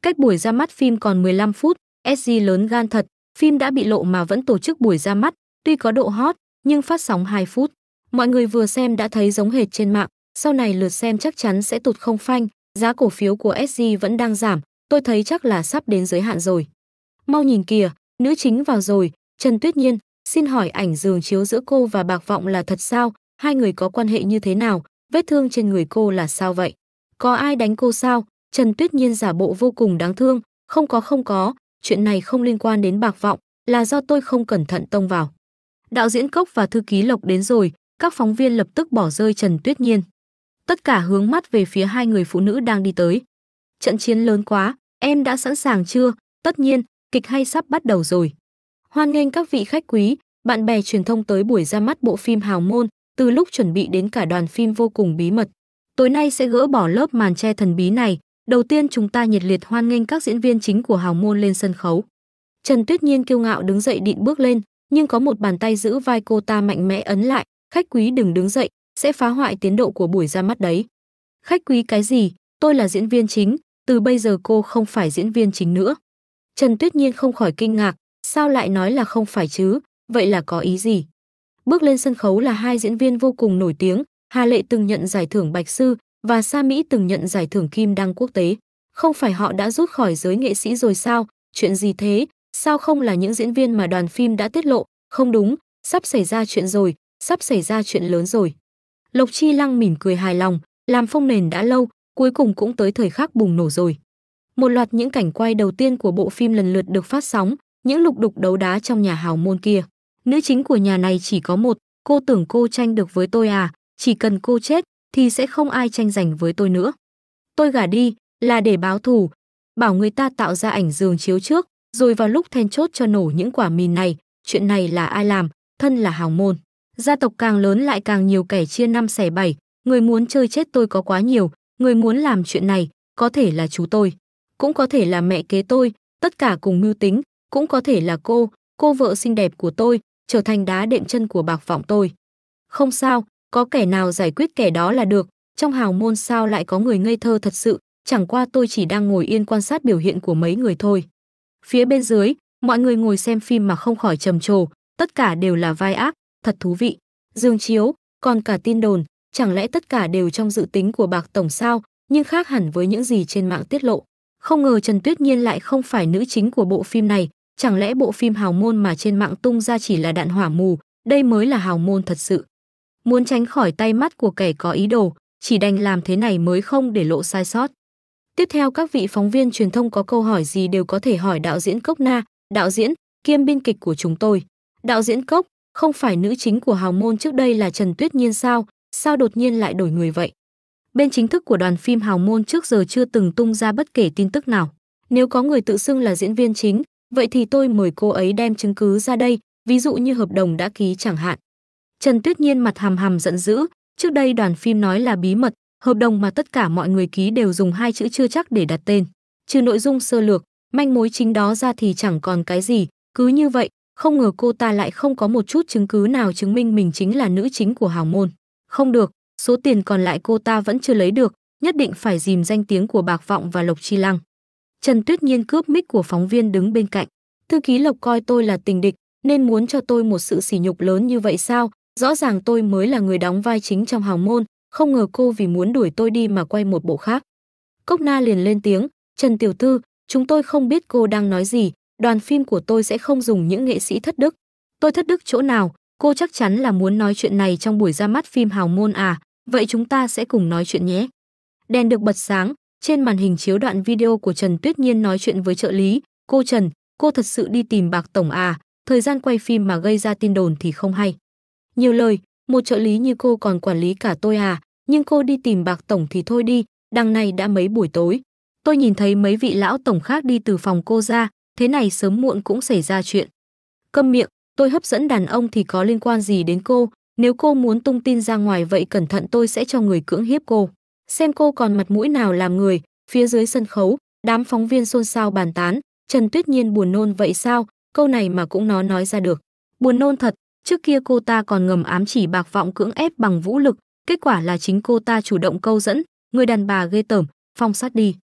Cách buổi ra mắt phim còn 15 phút, SG lớn gan thật, phim đã bị lộ mà vẫn tổ chức buổi ra mắt, tuy có độ hot, nhưng phát sóng 2 phút. Mọi người vừa xem đã thấy giống hệt trên mạng, sau này lượt xem chắc chắn sẽ tụt không phanh, giá cổ phiếu của SG vẫn đang giảm, tôi thấy chắc là sắp đến giới hạn rồi. Mau nhìn kìa, nữ chính vào rồi, Trần Tuyết Nhiên, xin hỏi ảnh giường chiếu giữa cô và Bạc Vọng là thật sao, hai người có quan hệ như thế nào, vết thương trên người cô là sao vậy? Có ai đánh cô sao? Trần Tuyết Nhiên giả bộ vô cùng đáng thương, không có không có, chuyện này không liên quan đến bạc vọng, là do tôi không cẩn thận tông vào. Đạo diễn Cốc và thư ký Lộc đến rồi, các phóng viên lập tức bỏ rơi Trần Tuyết Nhiên. Tất cả hướng mắt về phía hai người phụ nữ đang đi tới. Trận chiến lớn quá, em đã sẵn sàng chưa? Tất nhiên, kịch hay sắp bắt đầu rồi. Hoan nghênh các vị khách quý, bạn bè truyền thông tới buổi ra mắt bộ phim Hào Môn, từ lúc chuẩn bị đến cả đoàn phim vô cùng bí mật. Tối nay sẽ gỡ bỏ lớp màn che thần bí này, Đầu tiên chúng ta nhiệt liệt hoan nghênh các diễn viên chính của hào môn lên sân khấu. Trần Tuyết Nhiên kiêu ngạo đứng dậy định bước lên, nhưng có một bàn tay giữ vai cô ta mạnh mẽ ấn lại, "Khách quý đừng đứng dậy, sẽ phá hoại tiến độ của buổi ra mắt đấy." "Khách quý cái gì, tôi là diễn viên chính, từ bây giờ cô không phải diễn viên chính nữa." Trần Tuyết Nhiên không khỏi kinh ngạc, sao lại nói là không phải chứ, vậy là có ý gì? Bước lên sân khấu là hai diễn viên vô cùng nổi tiếng, Hà Lệ từng nhận giải thưởng Bạch Sư, và Sa Mỹ từng nhận giải thưởng kim đăng quốc tế. Không phải họ đã rút khỏi giới nghệ sĩ rồi sao? Chuyện gì thế? Sao không là những diễn viên mà đoàn phim đã tiết lộ? Không đúng, sắp xảy ra chuyện rồi, sắp xảy ra chuyện lớn rồi. Lộc Chi Lăng mỉm cười hài lòng, làm phong nền đã lâu, cuối cùng cũng tới thời khắc bùng nổ rồi. Một loạt những cảnh quay đầu tiên của bộ phim lần lượt được phát sóng, những lục đục đấu đá trong nhà hào môn kia. Nữ chính của nhà này chỉ có một, cô tưởng cô tranh được với tôi à, chỉ cần cô chết, thì sẽ không ai tranh giành với tôi nữa. Tôi gả đi là để báo thù, bảo người ta tạo ra ảnh giường chiếu trước, rồi vào lúc then chốt cho nổ những quả mìn này, chuyện này là ai làm, thân là hào môn. Gia tộc càng lớn lại càng nhiều kẻ chia năm xẻ bảy, người muốn chơi chết tôi có quá nhiều, người muốn làm chuyện này, có thể là chú tôi, cũng có thể là mẹ kế tôi, tất cả cùng mưu tính, cũng có thể là cô, cô vợ xinh đẹp của tôi, trở thành đá đệm chân của bạc vọng tôi. Không sao, có kẻ nào giải quyết kẻ đó là được, trong hào môn sao lại có người ngây thơ thật sự, chẳng qua tôi chỉ đang ngồi yên quan sát biểu hiện của mấy người thôi. Phía bên dưới, mọi người ngồi xem phim mà không khỏi trầm trồ, tất cả đều là vai ác, thật thú vị. Dương chiếu, còn cả tin đồn, chẳng lẽ tất cả đều trong dự tính của bạc tổng sao, nhưng khác hẳn với những gì trên mạng tiết lộ. Không ngờ Trần Tuyết Nhiên lại không phải nữ chính của bộ phim này, chẳng lẽ bộ phim hào môn mà trên mạng tung ra chỉ là đạn hỏa mù, đây mới là hào môn thật sự. Muốn tránh khỏi tay mắt của kẻ có ý đồ, chỉ đành làm thế này mới không để lộ sai sót. Tiếp theo các vị phóng viên truyền thông có câu hỏi gì đều có thể hỏi đạo diễn Cốc Na, đạo diễn, kiêm biên kịch của chúng tôi. Đạo diễn Cốc, không phải nữ chính của Hào Môn trước đây là Trần Tuyết Nhiên sao, sao đột nhiên lại đổi người vậy? Bên chính thức của đoàn phim Hào Môn trước giờ chưa từng tung ra bất kể tin tức nào. Nếu có người tự xưng là diễn viên chính, vậy thì tôi mời cô ấy đem chứng cứ ra đây, ví dụ như hợp đồng đã ký chẳng hạn. Trần Tuyết Nhiên mặt hàm hàm giận dữ, trước đây đoàn phim nói là bí mật, hợp đồng mà tất cả mọi người ký đều dùng hai chữ chưa chắc để đặt tên. Trừ nội dung sơ lược, manh mối chính đó ra thì chẳng còn cái gì, cứ như vậy, không ngờ cô ta lại không có một chút chứng cứ nào chứng minh mình chính là nữ chính của hào môn. Không được, số tiền còn lại cô ta vẫn chưa lấy được, nhất định phải dìm danh tiếng của Bạc Vọng và Lộc Chi Lăng. Trần Tuyết Nhiên cướp mic của phóng viên đứng bên cạnh. Thư ký Lộc coi tôi là tình địch, nên muốn cho tôi một sự sỉ nhục lớn như vậy sao? rõ ràng tôi mới là người đóng vai chính trong hào môn, không ngờ cô vì muốn đuổi tôi đi mà quay một bộ khác. Cốc na liền lên tiếng, Trần Tiểu Thư, chúng tôi không biết cô đang nói gì, đoàn phim của tôi sẽ không dùng những nghệ sĩ thất đức. Tôi thất đức chỗ nào, cô chắc chắn là muốn nói chuyện này trong buổi ra mắt phim hào môn à, vậy chúng ta sẽ cùng nói chuyện nhé. Đèn được bật sáng, trên màn hình chiếu đoạn video của Trần Tuyết Nhiên nói chuyện với trợ lý, cô Trần, cô thật sự đi tìm bạc tổng à, thời gian quay phim mà gây ra tin đồn thì không hay. Nhiều lời, một trợ lý như cô còn quản lý cả tôi à, nhưng cô đi tìm bạc tổng thì thôi đi, đằng này đã mấy buổi tối. Tôi nhìn thấy mấy vị lão tổng khác đi từ phòng cô ra, thế này sớm muộn cũng xảy ra chuyện. Câm miệng, tôi hấp dẫn đàn ông thì có liên quan gì đến cô, nếu cô muốn tung tin ra ngoài vậy cẩn thận tôi sẽ cho người cưỡng hiếp cô. Xem cô còn mặt mũi nào làm người, phía dưới sân khấu, đám phóng viên xôn xao bàn tán, Trần Tuyết Nhiên buồn nôn vậy sao, câu này mà cũng nó nói ra được. Buồn nôn thật, Trước kia cô ta còn ngầm ám chỉ bạc vọng cưỡng ép bằng vũ lực, kết quả là chính cô ta chủ động câu dẫn, người đàn bà ghê tởm, phong sát đi.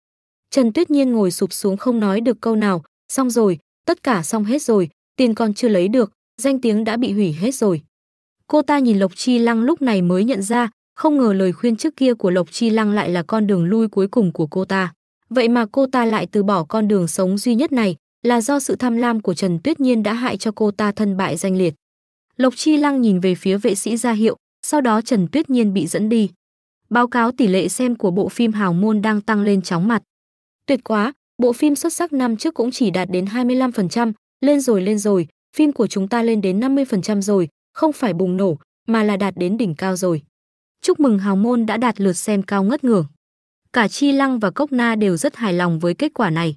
Trần Tuyết Nhiên ngồi sụp xuống không nói được câu nào, xong rồi, tất cả xong hết rồi, tiền còn chưa lấy được, danh tiếng đã bị hủy hết rồi. Cô ta nhìn Lộc Chi Lăng lúc này mới nhận ra, không ngờ lời khuyên trước kia của Lộc Chi Lăng lại là con đường lui cuối cùng của cô ta. Vậy mà cô ta lại từ bỏ con đường sống duy nhất này, là do sự tham lam của Trần Tuyết Nhiên đã hại cho cô ta thân bại danh liệt. Lộc Chi Lăng nhìn về phía vệ sĩ ra hiệu, sau đó Trần Tuyết Nhiên bị dẫn đi. Báo cáo tỷ lệ xem của bộ phim Hào Môn đang tăng lên chóng mặt. Tuyệt quá, bộ phim xuất sắc năm trước cũng chỉ đạt đến 25%, lên rồi lên rồi, phim của chúng ta lên đến 50% rồi, không phải bùng nổ, mà là đạt đến đỉnh cao rồi. Chúc mừng Hào Môn đã đạt lượt xem cao ngất ngưỡng. Cả Chi Lăng và Cốc Na đều rất hài lòng với kết quả này.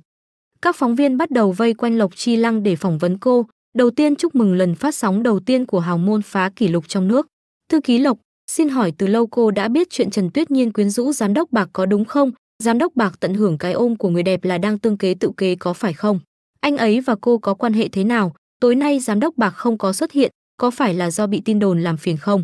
Các phóng viên bắt đầu vây quanh Lộc Chi Lăng để phỏng vấn cô, Đầu tiên chúc mừng lần phát sóng đầu tiên của Hào Môn phá kỷ lục trong nước. Thư ký Lộc, xin hỏi từ lâu cô đã biết chuyện Trần Tuyết Nhiên quyến rũ giám đốc bạc có đúng không? Giám đốc bạc tận hưởng cái ôm của người đẹp là đang tương kế tự kế có phải không? Anh ấy và cô có quan hệ thế nào? Tối nay giám đốc bạc không có xuất hiện, có phải là do bị tin đồn làm phiền không?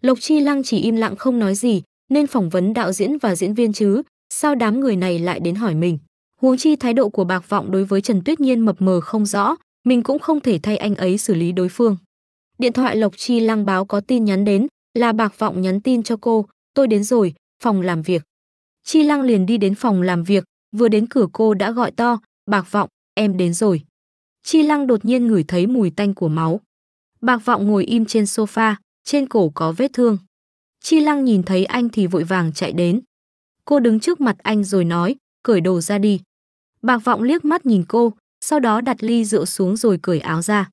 Lộc Chi Lăng chỉ im lặng không nói gì, nên phỏng vấn đạo diễn và diễn viên chứ, sao đám người này lại đến hỏi mình? Huống chi thái độ của Bạc Vọng đối với Trần Tuyết Nhiên mập mờ không rõ, mình cũng không thể thay anh ấy xử lý đối phương. Điện thoại Lộc Chi Lăng báo có tin nhắn đến, là Bạc Vọng nhắn tin cho cô, tôi đến rồi, phòng làm việc. Chi Lăng liền đi đến phòng làm việc, vừa đến cửa cô đã gọi to, Bạc Vọng, em đến rồi. Chi Lăng đột nhiên ngửi thấy mùi tanh của máu. Bạc Vọng ngồi im trên sofa, trên cổ có vết thương. Chi Lăng nhìn thấy anh thì vội vàng chạy đến. Cô đứng trước mặt anh rồi nói, cởi đồ ra đi. Bạc Vọng liếc mắt nhìn cô, sau đó đặt ly rượu xuống rồi cởi áo ra.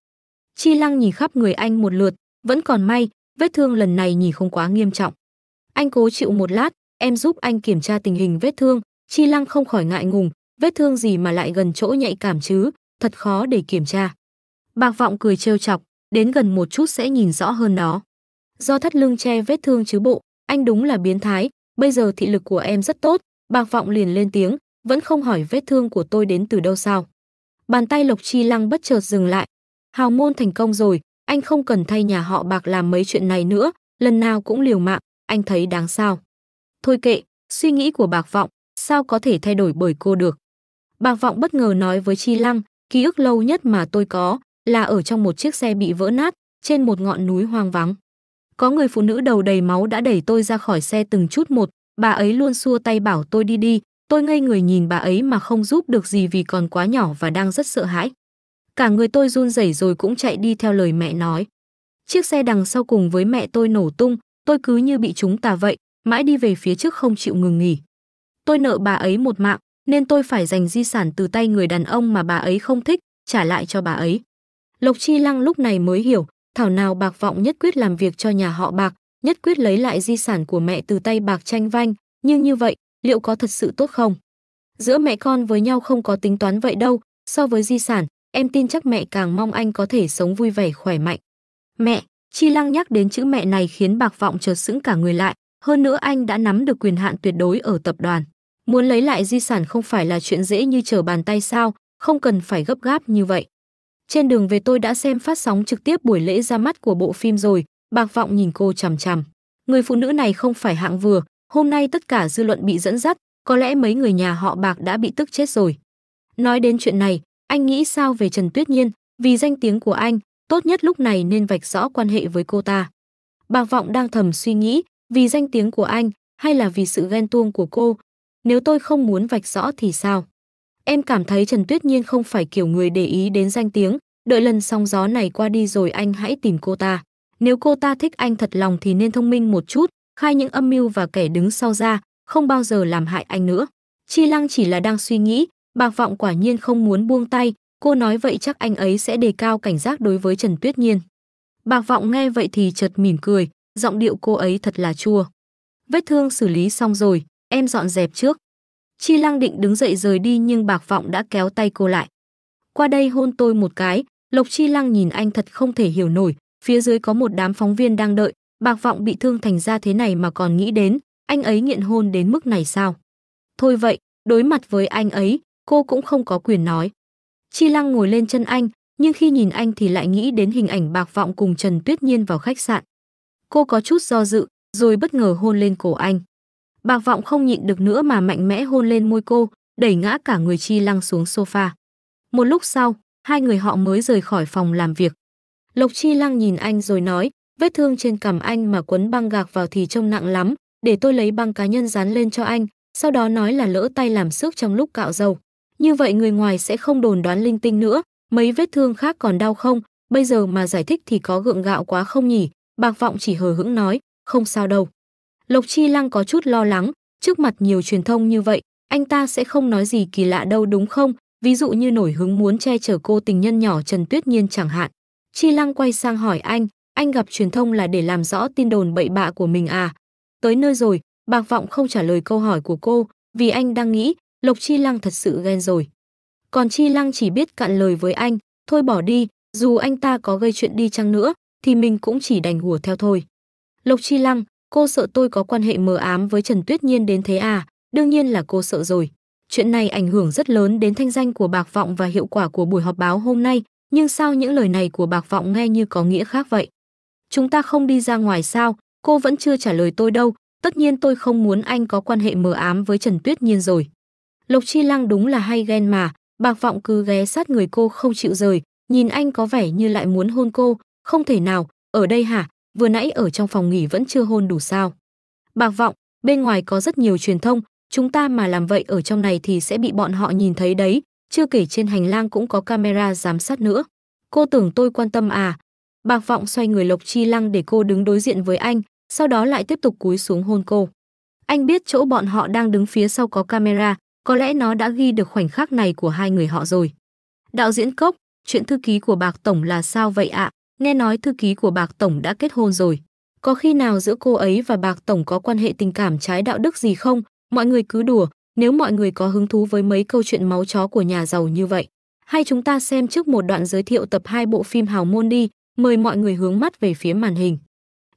Chi Lăng nhìn khắp người anh một lượt, vẫn còn may, vết thương lần này nhìn không quá nghiêm trọng. Anh cố chịu một lát, em giúp anh kiểm tra tình hình vết thương, Chi Lăng không khỏi ngại ngùng, vết thương gì mà lại gần chỗ nhạy cảm chứ, thật khó để kiểm tra. Bạc Vọng cười trêu chọc, đến gần một chút sẽ nhìn rõ hơn đó. Do thắt lưng che vết thương chứ bộ, anh đúng là biến thái, bây giờ thị lực của em rất tốt, Bạc Vọng liền lên tiếng, vẫn không hỏi vết thương của tôi đến từ đâu sao. Bàn tay Lộc Chi Lăng bất chợt dừng lại. Hào môn thành công rồi, anh không cần thay nhà họ bạc làm mấy chuyện này nữa, lần nào cũng liều mạng, anh thấy đáng sao. Thôi kệ, suy nghĩ của bạc vọng, sao có thể thay đổi bởi cô được. Bạc vọng bất ngờ nói với Chi Lăng, ký ức lâu nhất mà tôi có là ở trong một chiếc xe bị vỡ nát, trên một ngọn núi hoang vắng. Có người phụ nữ đầu đầy máu đã đẩy tôi ra khỏi xe từng chút một, bà ấy luôn xua tay bảo tôi đi đi, Tôi ngây người nhìn bà ấy mà không giúp được gì vì còn quá nhỏ và đang rất sợ hãi. Cả người tôi run rẩy rồi cũng chạy đi theo lời mẹ nói. Chiếc xe đằng sau cùng với mẹ tôi nổ tung, tôi cứ như bị chúng tà vậy, mãi đi về phía trước không chịu ngừng nghỉ. Tôi nợ bà ấy một mạng, nên tôi phải dành di sản từ tay người đàn ông mà bà ấy không thích, trả lại cho bà ấy. Lộc Chi Lăng lúc này mới hiểu, thảo nào bạc vọng nhất quyết làm việc cho nhà họ bạc, nhất quyết lấy lại di sản của mẹ từ tay bạc tranh vanh, nhưng như vậy, liệu có thật sự tốt không? Giữa mẹ con với nhau không có tính toán vậy đâu, so với di sản, em tin chắc mẹ càng mong anh có thể sống vui vẻ khỏe mạnh. Mẹ, Chi Lăng nhắc đến chữ mẹ này khiến Bạc Vọng chợt sững cả người lại, hơn nữa anh đã nắm được quyền hạn tuyệt đối ở tập đoàn. Muốn lấy lại di sản không phải là chuyện dễ như trở bàn tay sao, không cần phải gấp gáp như vậy. Trên đường về tôi đã xem phát sóng trực tiếp buổi lễ ra mắt của bộ phim rồi, Bạc Vọng nhìn cô chằm chằm. Người phụ nữ này không phải hạng vừa, Hôm nay tất cả dư luận bị dẫn dắt, có lẽ mấy người nhà họ Bạc đã bị tức chết rồi. Nói đến chuyện này, anh nghĩ sao về Trần Tuyết Nhiên, vì danh tiếng của anh, tốt nhất lúc này nên vạch rõ quan hệ với cô ta. Bạc Vọng đang thầm suy nghĩ, vì danh tiếng của anh hay là vì sự ghen tuông của cô, nếu tôi không muốn vạch rõ thì sao? Em cảm thấy Trần Tuyết Nhiên không phải kiểu người để ý đến danh tiếng, đợi lần sóng gió này qua đi rồi anh hãy tìm cô ta. Nếu cô ta thích anh thật lòng thì nên thông minh một chút, khai những âm mưu và kẻ đứng sau ra, không bao giờ làm hại anh nữa. Chi Lăng chỉ là đang suy nghĩ, Bạc Vọng quả nhiên không muốn buông tay, cô nói vậy chắc anh ấy sẽ đề cao cảnh giác đối với Trần Tuyết Nhiên. Bạc Vọng nghe vậy thì chợt mỉm cười, giọng điệu cô ấy thật là chua. Vết thương xử lý xong rồi, em dọn dẹp trước. Chi Lăng định đứng dậy rời đi nhưng Bạc Vọng đã kéo tay cô lại. Qua đây hôn tôi một cái, Lộc Chi Lăng nhìn anh thật không thể hiểu nổi, phía dưới có một đám phóng viên đang đợi, Bạc Vọng bị thương thành ra thế này mà còn nghĩ đến, anh ấy nghiện hôn đến mức này sao? Thôi vậy, đối mặt với anh ấy, cô cũng không có quyền nói. Chi Lăng ngồi lên chân anh, nhưng khi nhìn anh thì lại nghĩ đến hình ảnh Bạc Vọng cùng Trần Tuyết Nhiên vào khách sạn. Cô có chút do dự, rồi bất ngờ hôn lên cổ anh. Bạc Vọng không nhịn được nữa mà mạnh mẽ hôn lên môi cô, đẩy ngã cả người Chi Lăng xuống sofa. Một lúc sau, hai người họ mới rời khỏi phòng làm việc. Lộc Chi Lăng nhìn anh rồi nói, vết thương trên cằm anh mà quấn băng gạc vào thì trông nặng lắm, để tôi lấy băng cá nhân dán lên cho anh, sau đó nói là lỡ tay làm sức trong lúc cạo dầu. Như vậy người ngoài sẽ không đồn đoán linh tinh nữa, mấy vết thương khác còn đau không, bây giờ mà giải thích thì có gượng gạo quá không nhỉ, bạc vọng chỉ hờ hững nói, không sao đâu. Lộc Chi Lăng có chút lo lắng, trước mặt nhiều truyền thông như vậy, anh ta sẽ không nói gì kỳ lạ đâu đúng không, ví dụ như nổi hứng muốn che chở cô tình nhân nhỏ Trần Tuyết Nhiên chẳng hạn. Chi Lăng quay sang hỏi anh, anh gặp truyền thông là để làm rõ tin đồn bậy bạ của mình à? Tới nơi rồi, Bạc Vọng không trả lời câu hỏi của cô, vì anh đang nghĩ Lộc Chi Lăng thật sự ghen rồi. Còn Chi Lăng chỉ biết cạn lời với anh, thôi bỏ đi, dù anh ta có gây chuyện đi chăng nữa, thì mình cũng chỉ đành hùa theo thôi. Lộc Chi Lăng, cô sợ tôi có quan hệ mờ ám với Trần Tuyết Nhiên đến thế à? Đương nhiên là cô sợ rồi. Chuyện này ảnh hưởng rất lớn đến thanh danh của Bạc Vọng và hiệu quả của buổi họp báo hôm nay, nhưng sao những lời này của Bạc Vọng nghe như có nghĩa khác vậy? chúng ta không đi ra ngoài sao, cô vẫn chưa trả lời tôi đâu, tất nhiên tôi không muốn anh có quan hệ mờ ám với Trần Tuyết Nhiên rồi. Lộc Chi Lăng đúng là hay ghen mà, bạc vọng cứ ghé sát người cô không chịu rời, nhìn anh có vẻ như lại muốn hôn cô, không thể nào, ở đây hả, vừa nãy ở trong phòng nghỉ vẫn chưa hôn đủ sao. Bạc vọng, bên ngoài có rất nhiều truyền thông, chúng ta mà làm vậy ở trong này thì sẽ bị bọn họ nhìn thấy đấy, chưa kể trên hành lang cũng có camera giám sát nữa. Cô tưởng tôi quan tâm à, Bạc Vọng xoay người Lộc Chi Lăng để cô đứng đối diện với anh, sau đó lại tiếp tục cúi xuống hôn cô. Anh biết chỗ bọn họ đang đứng phía sau có camera, có lẽ nó đã ghi được khoảnh khắc này của hai người họ rồi. Đạo diễn Cốc, chuyện thư ký của Bạc Tổng là sao vậy ạ? Nghe nói thư ký của Bạc Tổng đã kết hôn rồi. Có khi nào giữa cô ấy và Bạc Tổng có quan hệ tình cảm trái đạo đức gì không? Mọi người cứ đùa, nếu mọi người có hứng thú với mấy câu chuyện máu chó của nhà giàu như vậy. Hay chúng ta xem trước một đoạn giới thiệu tập hai bộ phim Hào Môn đi, mời mọi người hướng mắt về phía màn hình.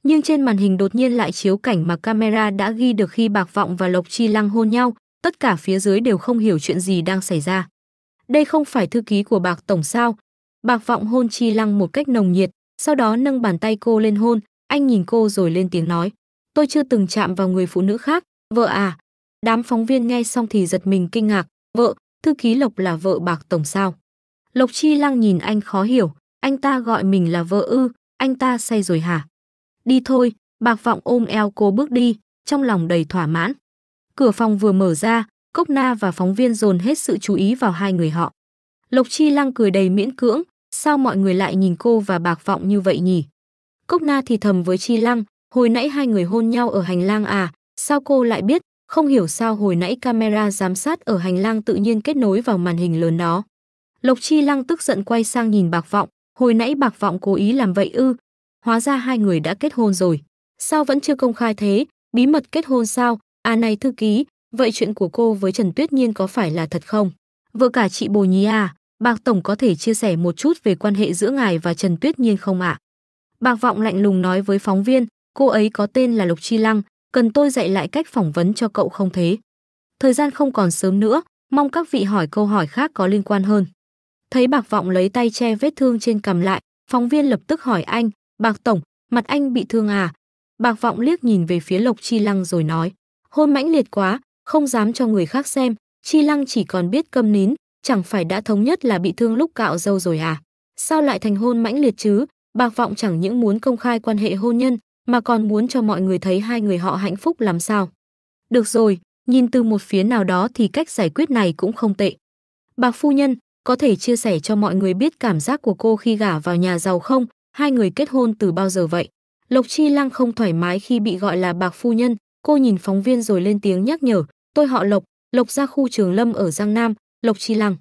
Nhưng trên màn hình đột nhiên lại chiếu cảnh mà camera đã ghi được khi Bạc Vọng và Lộc Chi Lăng hôn nhau, tất cả phía dưới đều không hiểu chuyện gì đang xảy ra. Đây không phải thư ký của Bạc Tổng sao? Bạc Vọng hôn Chi Lăng một cách nồng nhiệt, sau đó nâng bàn tay cô lên hôn, anh nhìn cô rồi lên tiếng nói. Tôi chưa từng chạm vào người phụ nữ khác, vợ à. Đám phóng viên nghe xong thì giật mình kinh ngạc, vợ, thư ký Lộc là vợ Bạc Tổng sao? Lộc Chi Lăng nhìn anh khó hiểu, anh ta gọi mình là vợ ư, anh ta say rồi hả? Đi thôi, bạc vọng ôm eo cô bước đi, trong lòng đầy thỏa mãn. Cửa phòng vừa mở ra, Cốc Na và phóng viên dồn hết sự chú ý vào hai người họ. Lộc Chi Lăng cười đầy miễn cưỡng, sao mọi người lại nhìn cô và bạc vọng như vậy nhỉ? Cốc Na thì thầm với Chi Lăng, hồi nãy hai người hôn nhau ở hành lang à, sao cô lại biết, không hiểu sao hồi nãy camera giám sát ở hành lang tự nhiên kết nối vào màn hình lớn đó. Lộc Chi Lăng tức giận quay sang nhìn bạc vọng, Hồi nãy bạc vọng cố ý làm vậy ư? Hóa ra hai người đã kết hôn rồi. Sao vẫn chưa công khai thế? Bí mật kết hôn sao? À này thư ký, vậy chuyện của cô với Trần Tuyết Nhiên có phải là thật không? Vợ cả chị Bồ Nhí à, Bạc Tổng có thể chia sẻ một chút về quan hệ giữa ngài và Trần Tuyết Nhiên không ạ? Bạc Vọng lạnh lùng nói với phóng viên, cô ấy có tên là Lục Chi Lăng, cần tôi dạy lại cách phỏng vấn cho cậu không thế? Thời gian không còn sớm nữa, mong các vị hỏi câu hỏi khác có liên quan hơn. Thấy Bạc Vọng lấy tay che vết thương trên cằm lại, phóng viên lập tức hỏi anh, Bạc Tổng, mặt anh bị thương à? Bạc Vọng liếc nhìn về phía Lộc Chi Lăng rồi nói, hôn mãnh liệt quá, không dám cho người khác xem, Chi Lăng chỉ còn biết câm nín, chẳng phải đã thống nhất là bị thương lúc cạo dâu rồi à? Sao lại thành hôn mãnh liệt chứ? Bạc Vọng chẳng những muốn công khai quan hệ hôn nhân, mà còn muốn cho mọi người thấy hai người họ hạnh phúc làm sao. Được rồi, nhìn từ một phía nào đó thì cách giải quyết này cũng không tệ. Bạc phu nhân, có thể chia sẻ cho mọi người biết cảm giác của cô khi gả vào nhà giàu không? Hai người kết hôn từ bao giờ vậy? Lộc Chi Lăng không thoải mái khi bị gọi là bạc phu nhân, cô nhìn phóng viên rồi lên tiếng nhắc nhở, "Tôi họ Lộc, Lộc gia khu Trường Lâm ở Giang Nam, Lộc Chi Lăng."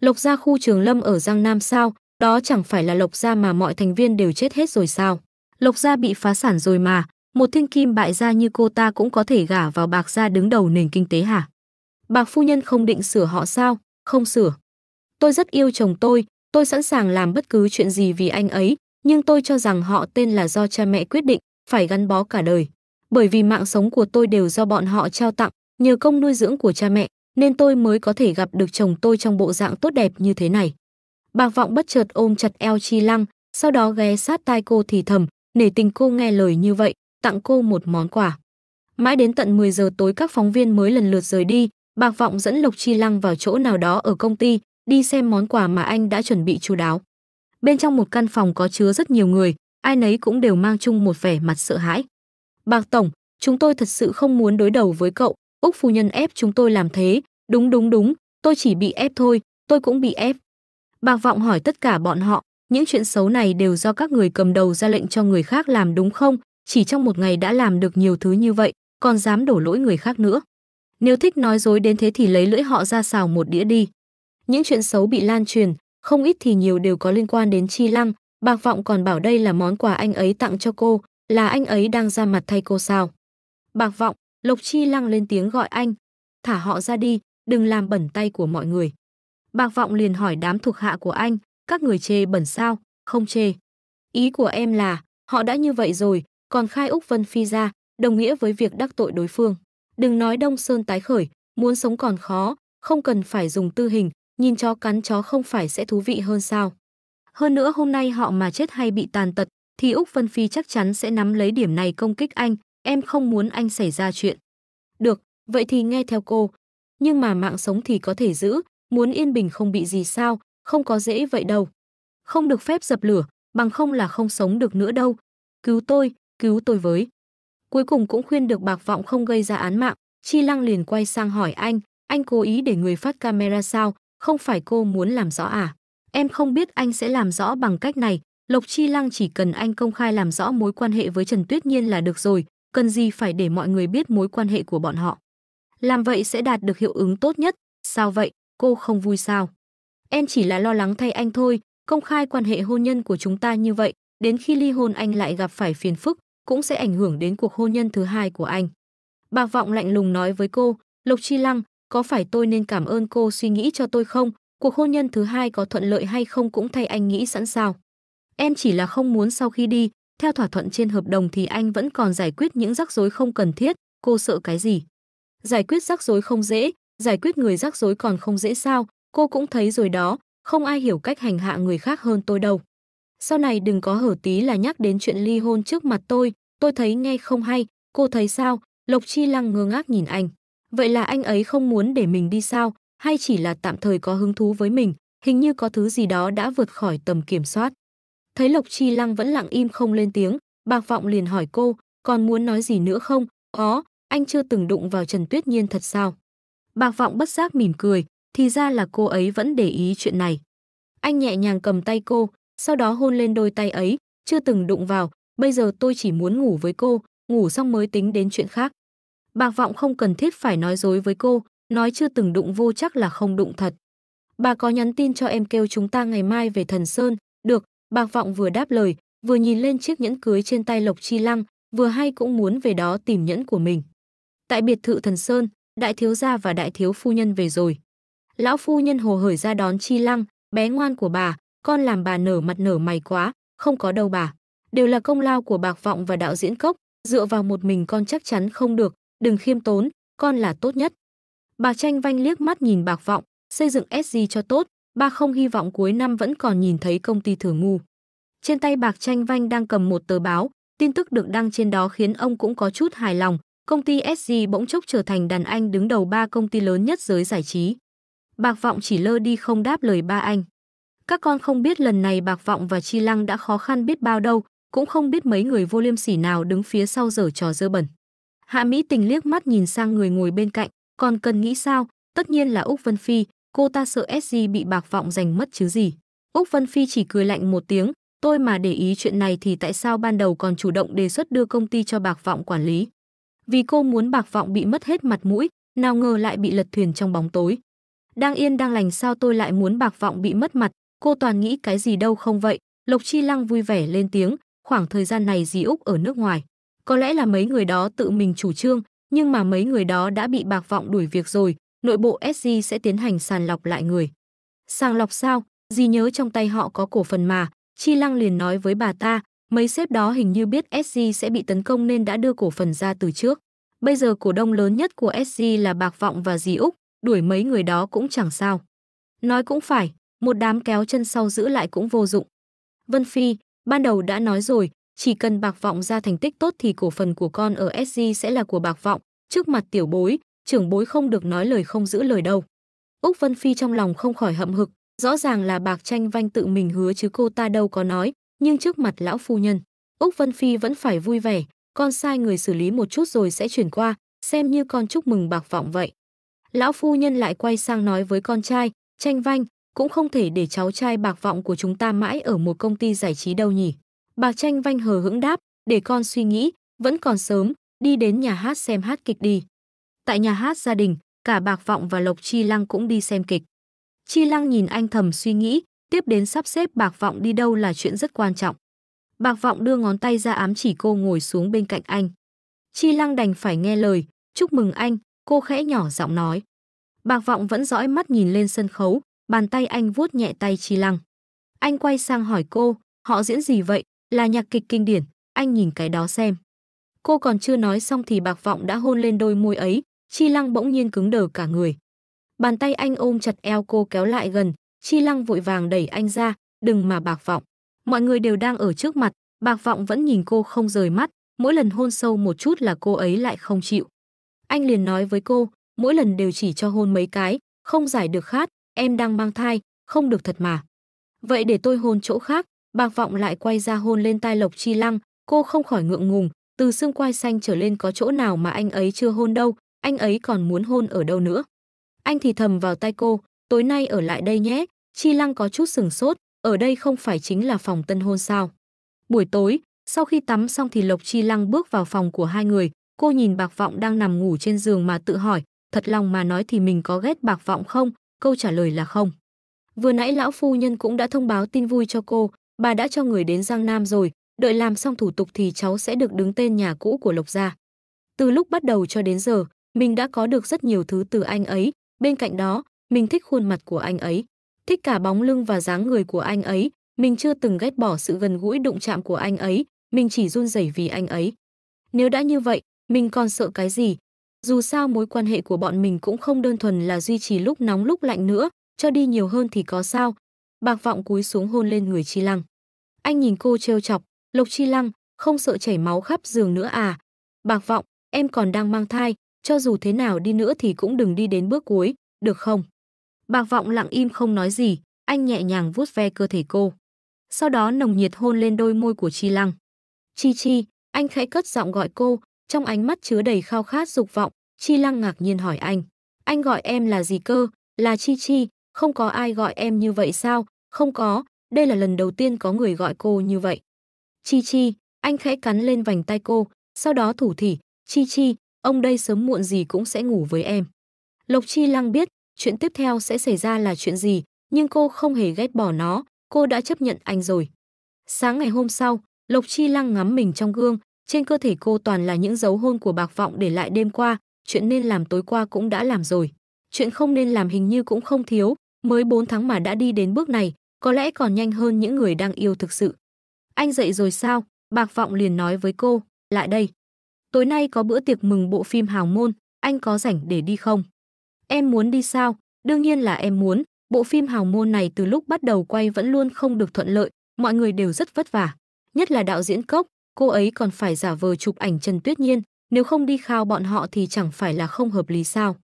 Lộc gia khu Trường Lâm ở Giang Nam sao? Đó chẳng phải là Lộc gia mà mọi thành viên đều chết hết rồi sao? Lộc gia bị phá sản rồi mà, một thiên kim bại gia như cô ta cũng có thể gả vào bạc gia đứng đầu nền kinh tế hả? Bạc phu nhân không định sửa họ sao? Không sửa. Tôi rất yêu chồng tôi, tôi sẵn sàng làm bất cứ chuyện gì vì anh ấy, nhưng tôi cho rằng họ tên là do cha mẹ quyết định, phải gắn bó cả đời. Bởi vì mạng sống của tôi đều do bọn họ trao tặng, nhờ công nuôi dưỡng của cha mẹ, nên tôi mới có thể gặp được chồng tôi trong bộ dạng tốt đẹp như thế này. bà vọng bất chợt ôm chặt eo Chi Lăng, sau đó ghé sát tai cô thì thầm, nể tình cô nghe lời như vậy, tặng cô một món quà. Mãi đến tận 10 giờ tối các phóng viên mới lần lượt rời đi, bà Vọng dẫn Lộc Chi Lăng vào chỗ nào đó ở công ty, đi xem món quà mà anh đã chuẩn bị chu đáo. Bên trong một căn phòng có chứa rất nhiều người, ai nấy cũng đều mang chung một vẻ mặt sợ hãi. Bạc Tổng, chúng tôi thật sự không muốn đối đầu với cậu, Úc Phu Nhân ép chúng tôi làm thế, đúng đúng đúng, tôi chỉ bị ép thôi, tôi cũng bị ép. Bạc Vọng hỏi tất cả bọn họ, những chuyện xấu này đều do các người cầm đầu ra lệnh cho người khác làm đúng không, chỉ trong một ngày đã làm được nhiều thứ như vậy, còn dám đổ lỗi người khác nữa. Nếu thích nói dối đến thế thì lấy lưỡi họ ra xào một đĩa đi. Những chuyện xấu bị lan truyền, không ít thì nhiều đều có liên quan đến Chi Lăng, Bạc Vọng còn bảo đây là món quà anh ấy tặng cho cô, là anh ấy đang ra mặt thay cô sao. Bạc Vọng, Lộc Chi Lăng lên tiếng gọi anh, thả họ ra đi, đừng làm bẩn tay của mọi người. Bạc Vọng liền hỏi đám thuộc hạ của anh, các người chê bẩn sao, không chê. Ý của em là, họ đã như vậy rồi, còn khai Úc Vân Phi ra, đồng nghĩa với việc đắc tội đối phương. Đừng nói Đông Sơn tái khởi, muốn sống còn khó, không cần phải dùng tư hình, nhìn chó cắn chó không phải sẽ thú vị hơn sao. Hơn nữa hôm nay họ mà chết hay bị tàn tật, thì Úc Vân Phi chắc chắn sẽ nắm lấy điểm này công kích anh, em không muốn anh xảy ra chuyện. Được, vậy thì nghe theo cô. Nhưng mà mạng sống thì có thể giữ, muốn yên bình không bị gì sao, không có dễ vậy đâu. Không được phép dập lửa, bằng không là không sống được nữa đâu. Cứu tôi, cứu tôi với. Cuối cùng cũng khuyên được bạc vọng không gây ra án mạng, Chi Lăng liền quay sang hỏi anh, anh cố ý để người phát camera sao, không phải cô muốn làm rõ à? Em không biết anh sẽ làm rõ bằng cách này, Lộc Chi Lăng chỉ cần anh công khai làm rõ mối quan hệ với Trần Tuyết Nhiên là được rồi, cần gì phải để mọi người biết mối quan hệ của bọn họ. Làm vậy sẽ đạt được hiệu ứng tốt nhất, sao vậy, cô không vui sao? Em chỉ là lo lắng thay anh thôi, công khai quan hệ hôn nhân của chúng ta như vậy, đến khi ly hôn anh lại gặp phải phiền phức, cũng sẽ ảnh hưởng đến cuộc hôn nhân thứ hai của anh. Bà Vọng lạnh lùng nói với cô, Lộc Chi Lăng, có phải tôi nên cảm ơn cô suy nghĩ cho tôi không? Cuộc hôn nhân thứ hai có thuận lợi hay không cũng thay anh nghĩ sẵn sao. Em chỉ là không muốn sau khi đi, theo thỏa thuận trên hợp đồng thì anh vẫn còn giải quyết những rắc rối không cần thiết, cô sợ cái gì? Giải quyết rắc rối không dễ, giải quyết người rắc rối còn không dễ sao, cô cũng thấy rồi đó, không ai hiểu cách hành hạ người khác hơn tôi đâu. Sau này đừng có hở tí là nhắc đến chuyện ly hôn trước mặt tôi, tôi thấy nghe không hay, cô thấy sao? Lộc Chi Lăng ngơ ngác nhìn anh. Vậy là anh ấy không muốn để mình đi sao, hay chỉ là tạm thời có hứng thú với mình, hình như có thứ gì đó đã vượt khỏi tầm kiểm soát. Thấy Lộc Chi Lăng vẫn lặng im không lên tiếng, Bạc Vọng liền hỏi cô, còn muốn nói gì nữa không? Có, anh chưa từng đụng vào Trần Tuyết Nhiên thật sao? Bạc Vọng bất giác mỉm cười, thì ra là cô ấy vẫn để ý chuyện này. Anh nhẹ nhàng cầm tay cô, sau đó hôn lên đôi tay ấy, chưa từng đụng vào, bây giờ tôi chỉ muốn ngủ với cô, ngủ xong mới tính đến chuyện khác. Bạc Vọng không cần thiết phải nói dối với cô, nói chưa từng đụng vô chắc là không đụng thật. Bà có nhắn tin cho em kêu chúng ta ngày mai về Thần Sơn, được, Bạc Vọng vừa đáp lời, vừa nhìn lên chiếc nhẫn cưới trên tay Lộc Chi Lăng, vừa hay cũng muốn về đó tìm nhẫn của mình. Tại biệt thự Thần Sơn, đại thiếu gia và đại thiếu phu nhân về rồi. Lão phu nhân hồ hởi ra đón Chi Lăng, bé ngoan của bà, con làm bà nở mặt nở mày quá, không có đâu bà. Đều là công lao của Bạc Vọng và đạo diễn Cốc, dựa vào một mình con chắc chắn không được, đừng khiêm tốn, con là tốt nhất. Bà Tranh Vanh liếc mắt nhìn Bạc Vọng, xây dựng SG cho tốt, ba không hy vọng cuối năm vẫn còn nhìn thấy công ty thừa ngu. Trên tay Bạc Tranh Vanh đang cầm một tờ báo, tin tức được đăng trên đó khiến ông cũng có chút hài lòng, công ty SG bỗng chốc trở thành đàn anh đứng đầu ba công ty lớn nhất giới giải trí. Bạc Vọng chỉ lơ đi không đáp lời ba anh. Các con không biết lần này Bạc Vọng và Chi Lăng đã khó khăn biết bao đâu, cũng không biết mấy người vô liêm sỉ nào đứng phía sau dở trò dơ bẩn. Hạ Mỹ Tình liếc mắt nhìn sang người ngồi bên cạnh, còn cần nghĩ sao, tất nhiên là Úc Vân Phi, cô ta sợ SG bị bạc vọng giành mất chứ gì. Úc Vân Phi chỉ cười lạnh một tiếng, tôi mà để ý chuyện này thì tại sao ban đầu còn chủ động đề xuất đưa công ty cho bạc vọng quản lý. Vì cô muốn bạc vọng bị mất hết mặt mũi, nào ngờ lại bị lật thuyền trong bóng tối. Đang yên đang lành sao tôi lại muốn bạc vọng bị mất mặt, cô toàn nghĩ cái gì đâu không vậy, Lộc Chi Lăng vui vẻ lên tiếng, khoảng thời gian này dì Úc ở nước ngoài. Có lẽ là mấy người đó tự mình chủ trương, nhưng mà mấy người đó đã bị bạc vọng đuổi việc rồi, nội bộ SG sẽ tiến hành sàng lọc lại người. Sàng lọc sao? Di nhớ trong tay họ có cổ phần mà, Chi Lăng liền nói với bà ta, mấy sếp đó hình như biết SG sẽ bị tấn công nên đã đưa cổ phần ra từ trước. Bây giờ cổ đông lớn nhất của SG là Bạc Vọng và Dì Úc, đuổi mấy người đó cũng chẳng sao. Nói cũng phải, một đám kéo chân sau giữ lại cũng vô dụng. Vân Phi, ban đầu đã nói rồi, chỉ cần Bạc Vọng ra thành tích tốt thì cổ phần của con ở SG sẽ là của Bạc Vọng, trước mặt tiểu bối, trưởng bối không được nói lời không giữ lời đâu. Úc Vân Phi trong lòng không khỏi hậm hực, rõ ràng là Bạc Tranh Vanh tự mình hứa chứ cô ta đâu có nói, nhưng trước mặt lão phu nhân, Úc Vân Phi vẫn phải vui vẻ, con sai người xử lý một chút rồi sẽ chuyển qua, xem như con chúc mừng Bạc Vọng vậy. Lão phu nhân lại quay sang nói với con trai, Tranh Vanh, cũng không thể để cháu trai Bạc Vọng của chúng ta mãi ở một công ty giải trí đâu nhỉ. Bà Tranh Vanh hờ hững đáp, để con suy nghĩ, vẫn còn sớm, đi đến nhà hát xem hát kịch đi. Tại nhà hát gia đình, cả Bạc Vọng và Lộc Chi Lăng cũng đi xem kịch. Chi Lăng nhìn anh thầm suy nghĩ, tiếp đến sắp xếp Bạc Vọng đi đâu là chuyện rất quan trọng. Bạc Vọng đưa ngón tay ra ám chỉ cô ngồi xuống bên cạnh anh. Chi Lăng đành phải nghe lời, chúc mừng anh, cô khẽ nhỏ giọng nói. Bạc Vọng vẫn dõi mắt nhìn lên sân khấu, bàn tay anh vuốt nhẹ tay Chi Lăng. Anh quay sang hỏi cô, họ diễn gì vậy? Là nhạc kịch kinh điển, anh nhìn cái đó xem. Cô còn chưa nói xong thì bạc vọng đã hôn lên đôi môi ấy, Chi Lăng bỗng nhiên cứng đờ cả người. Bàn tay anh ôm chặt eo cô kéo lại gần, Chi Lăng vội vàng đẩy anh ra, đừng mà bạc vọng. Mọi người đều đang ở trước mặt, bạc vọng vẫn nhìn cô không rời mắt, mỗi lần hôn sâu một chút là cô ấy lại không chịu. Anh liền nói với cô, mỗi lần đều chỉ cho hôn mấy cái, không giải được khát, em đang mang thai, không được thật mà. Vậy để tôi hôn chỗ khác, Bạc Vọng lại quay ra hôn lên tai Lộc Chi Lăng, cô không khỏi ngượng ngùng, từ xương quai xanh trở lên có chỗ nào mà anh ấy chưa hôn đâu, anh ấy còn muốn hôn ở đâu nữa. Anh thì thầm vào tai cô, tối nay ở lại đây nhé, Chi Lăng có chút sừng sốt, ở đây không phải chính là phòng tân hôn sao. Buổi tối, sau khi tắm xong thì Lộc Chi Lăng bước vào phòng của hai người, cô nhìn Bạc Vọng đang nằm ngủ trên giường mà tự hỏi, thật lòng mà nói thì mình có ghét Bạc Vọng không? Câu trả lời là không. Vừa nãy lão phu nhân cũng đã thông báo tin vui cho cô, bà đã cho người đến Giang Nam rồi, đợi làm xong thủ tục thì cháu sẽ được đứng tên nhà cũ của Lộc gia. Từ lúc bắt đầu cho đến giờ, mình đã có được rất nhiều thứ từ anh ấy, bên cạnh đó, mình thích khuôn mặt của anh ấy, thích cả bóng lưng và dáng người của anh ấy, mình chưa từng ghét bỏ sự gần gũi đụng chạm của anh ấy, mình chỉ run rẩy vì anh ấy. Nếu đã như vậy, mình còn sợ cái gì? Dù sao mối quan hệ của bọn mình cũng không đơn thuần là duy trì lúc nóng lúc lạnh nữa, cho đi nhiều hơn thì có sao. Bạc vọng cúi xuống hôn lên người Chi Lăng. Anh nhìn cô trêu chọc, Lục Chi Lăng, không sợ chảy máu khắp giường nữa à? Bạc vọng, em còn đang mang thai, cho dù thế nào đi nữa thì cũng đừng đi đến bước cuối, được không? Bạc vọng lặng im không nói gì, anh nhẹ nhàng vuốt ve cơ thể cô. Sau đó nồng nhiệt hôn lên đôi môi của Chi Lăng. Chi Chi, anh khẽ cất giọng gọi cô, trong ánh mắt chứa đầy khao khát dục vọng, Chi Lăng ngạc nhiên hỏi anh. Anh gọi em là gì cơ? Là Chi Chi, không có ai gọi em như vậy sao? Không có, đây là lần đầu tiên có người gọi cô như vậy. Chi Chi, anh khẽ cắn lên vành tay cô, sau đó thủ thỉ, Chi Chi, ông đây sớm muộn gì cũng sẽ ngủ với em. Lộc Chi Lăng biết chuyện tiếp theo sẽ xảy ra là chuyện gì, nhưng cô không hề ghét bỏ nó, cô đã chấp nhận anh rồi. Sáng ngày hôm sau, Lộc Chi Lăng ngắm mình trong gương, trên cơ thể cô toàn là những dấu hôn của bạc vọng để lại đêm qua, chuyện nên làm tối qua cũng đã làm rồi. Chuyện không nên làm hình như cũng không thiếu, mới 4 tháng mà đã đi đến bước này, có lẽ còn nhanh hơn những người đang yêu thực sự. Anh dậy rồi sao? Bạc Vọng liền nói với cô, lại đây. Tối nay có bữa tiệc mừng bộ phim Hào Môn, anh có rảnh để đi không? Em muốn đi sao? Đương nhiên là em muốn, bộ phim Hào Môn này từ lúc bắt đầu quay vẫn luôn không được thuận lợi, mọi người đều rất vất vả. Nhất là đạo diễn Cốc, cô ấy còn phải giả vờ chụp ảnh Trần Tuyết Nhiên, nếu không đi khao bọn họ thì chẳng phải là không hợp lý sao.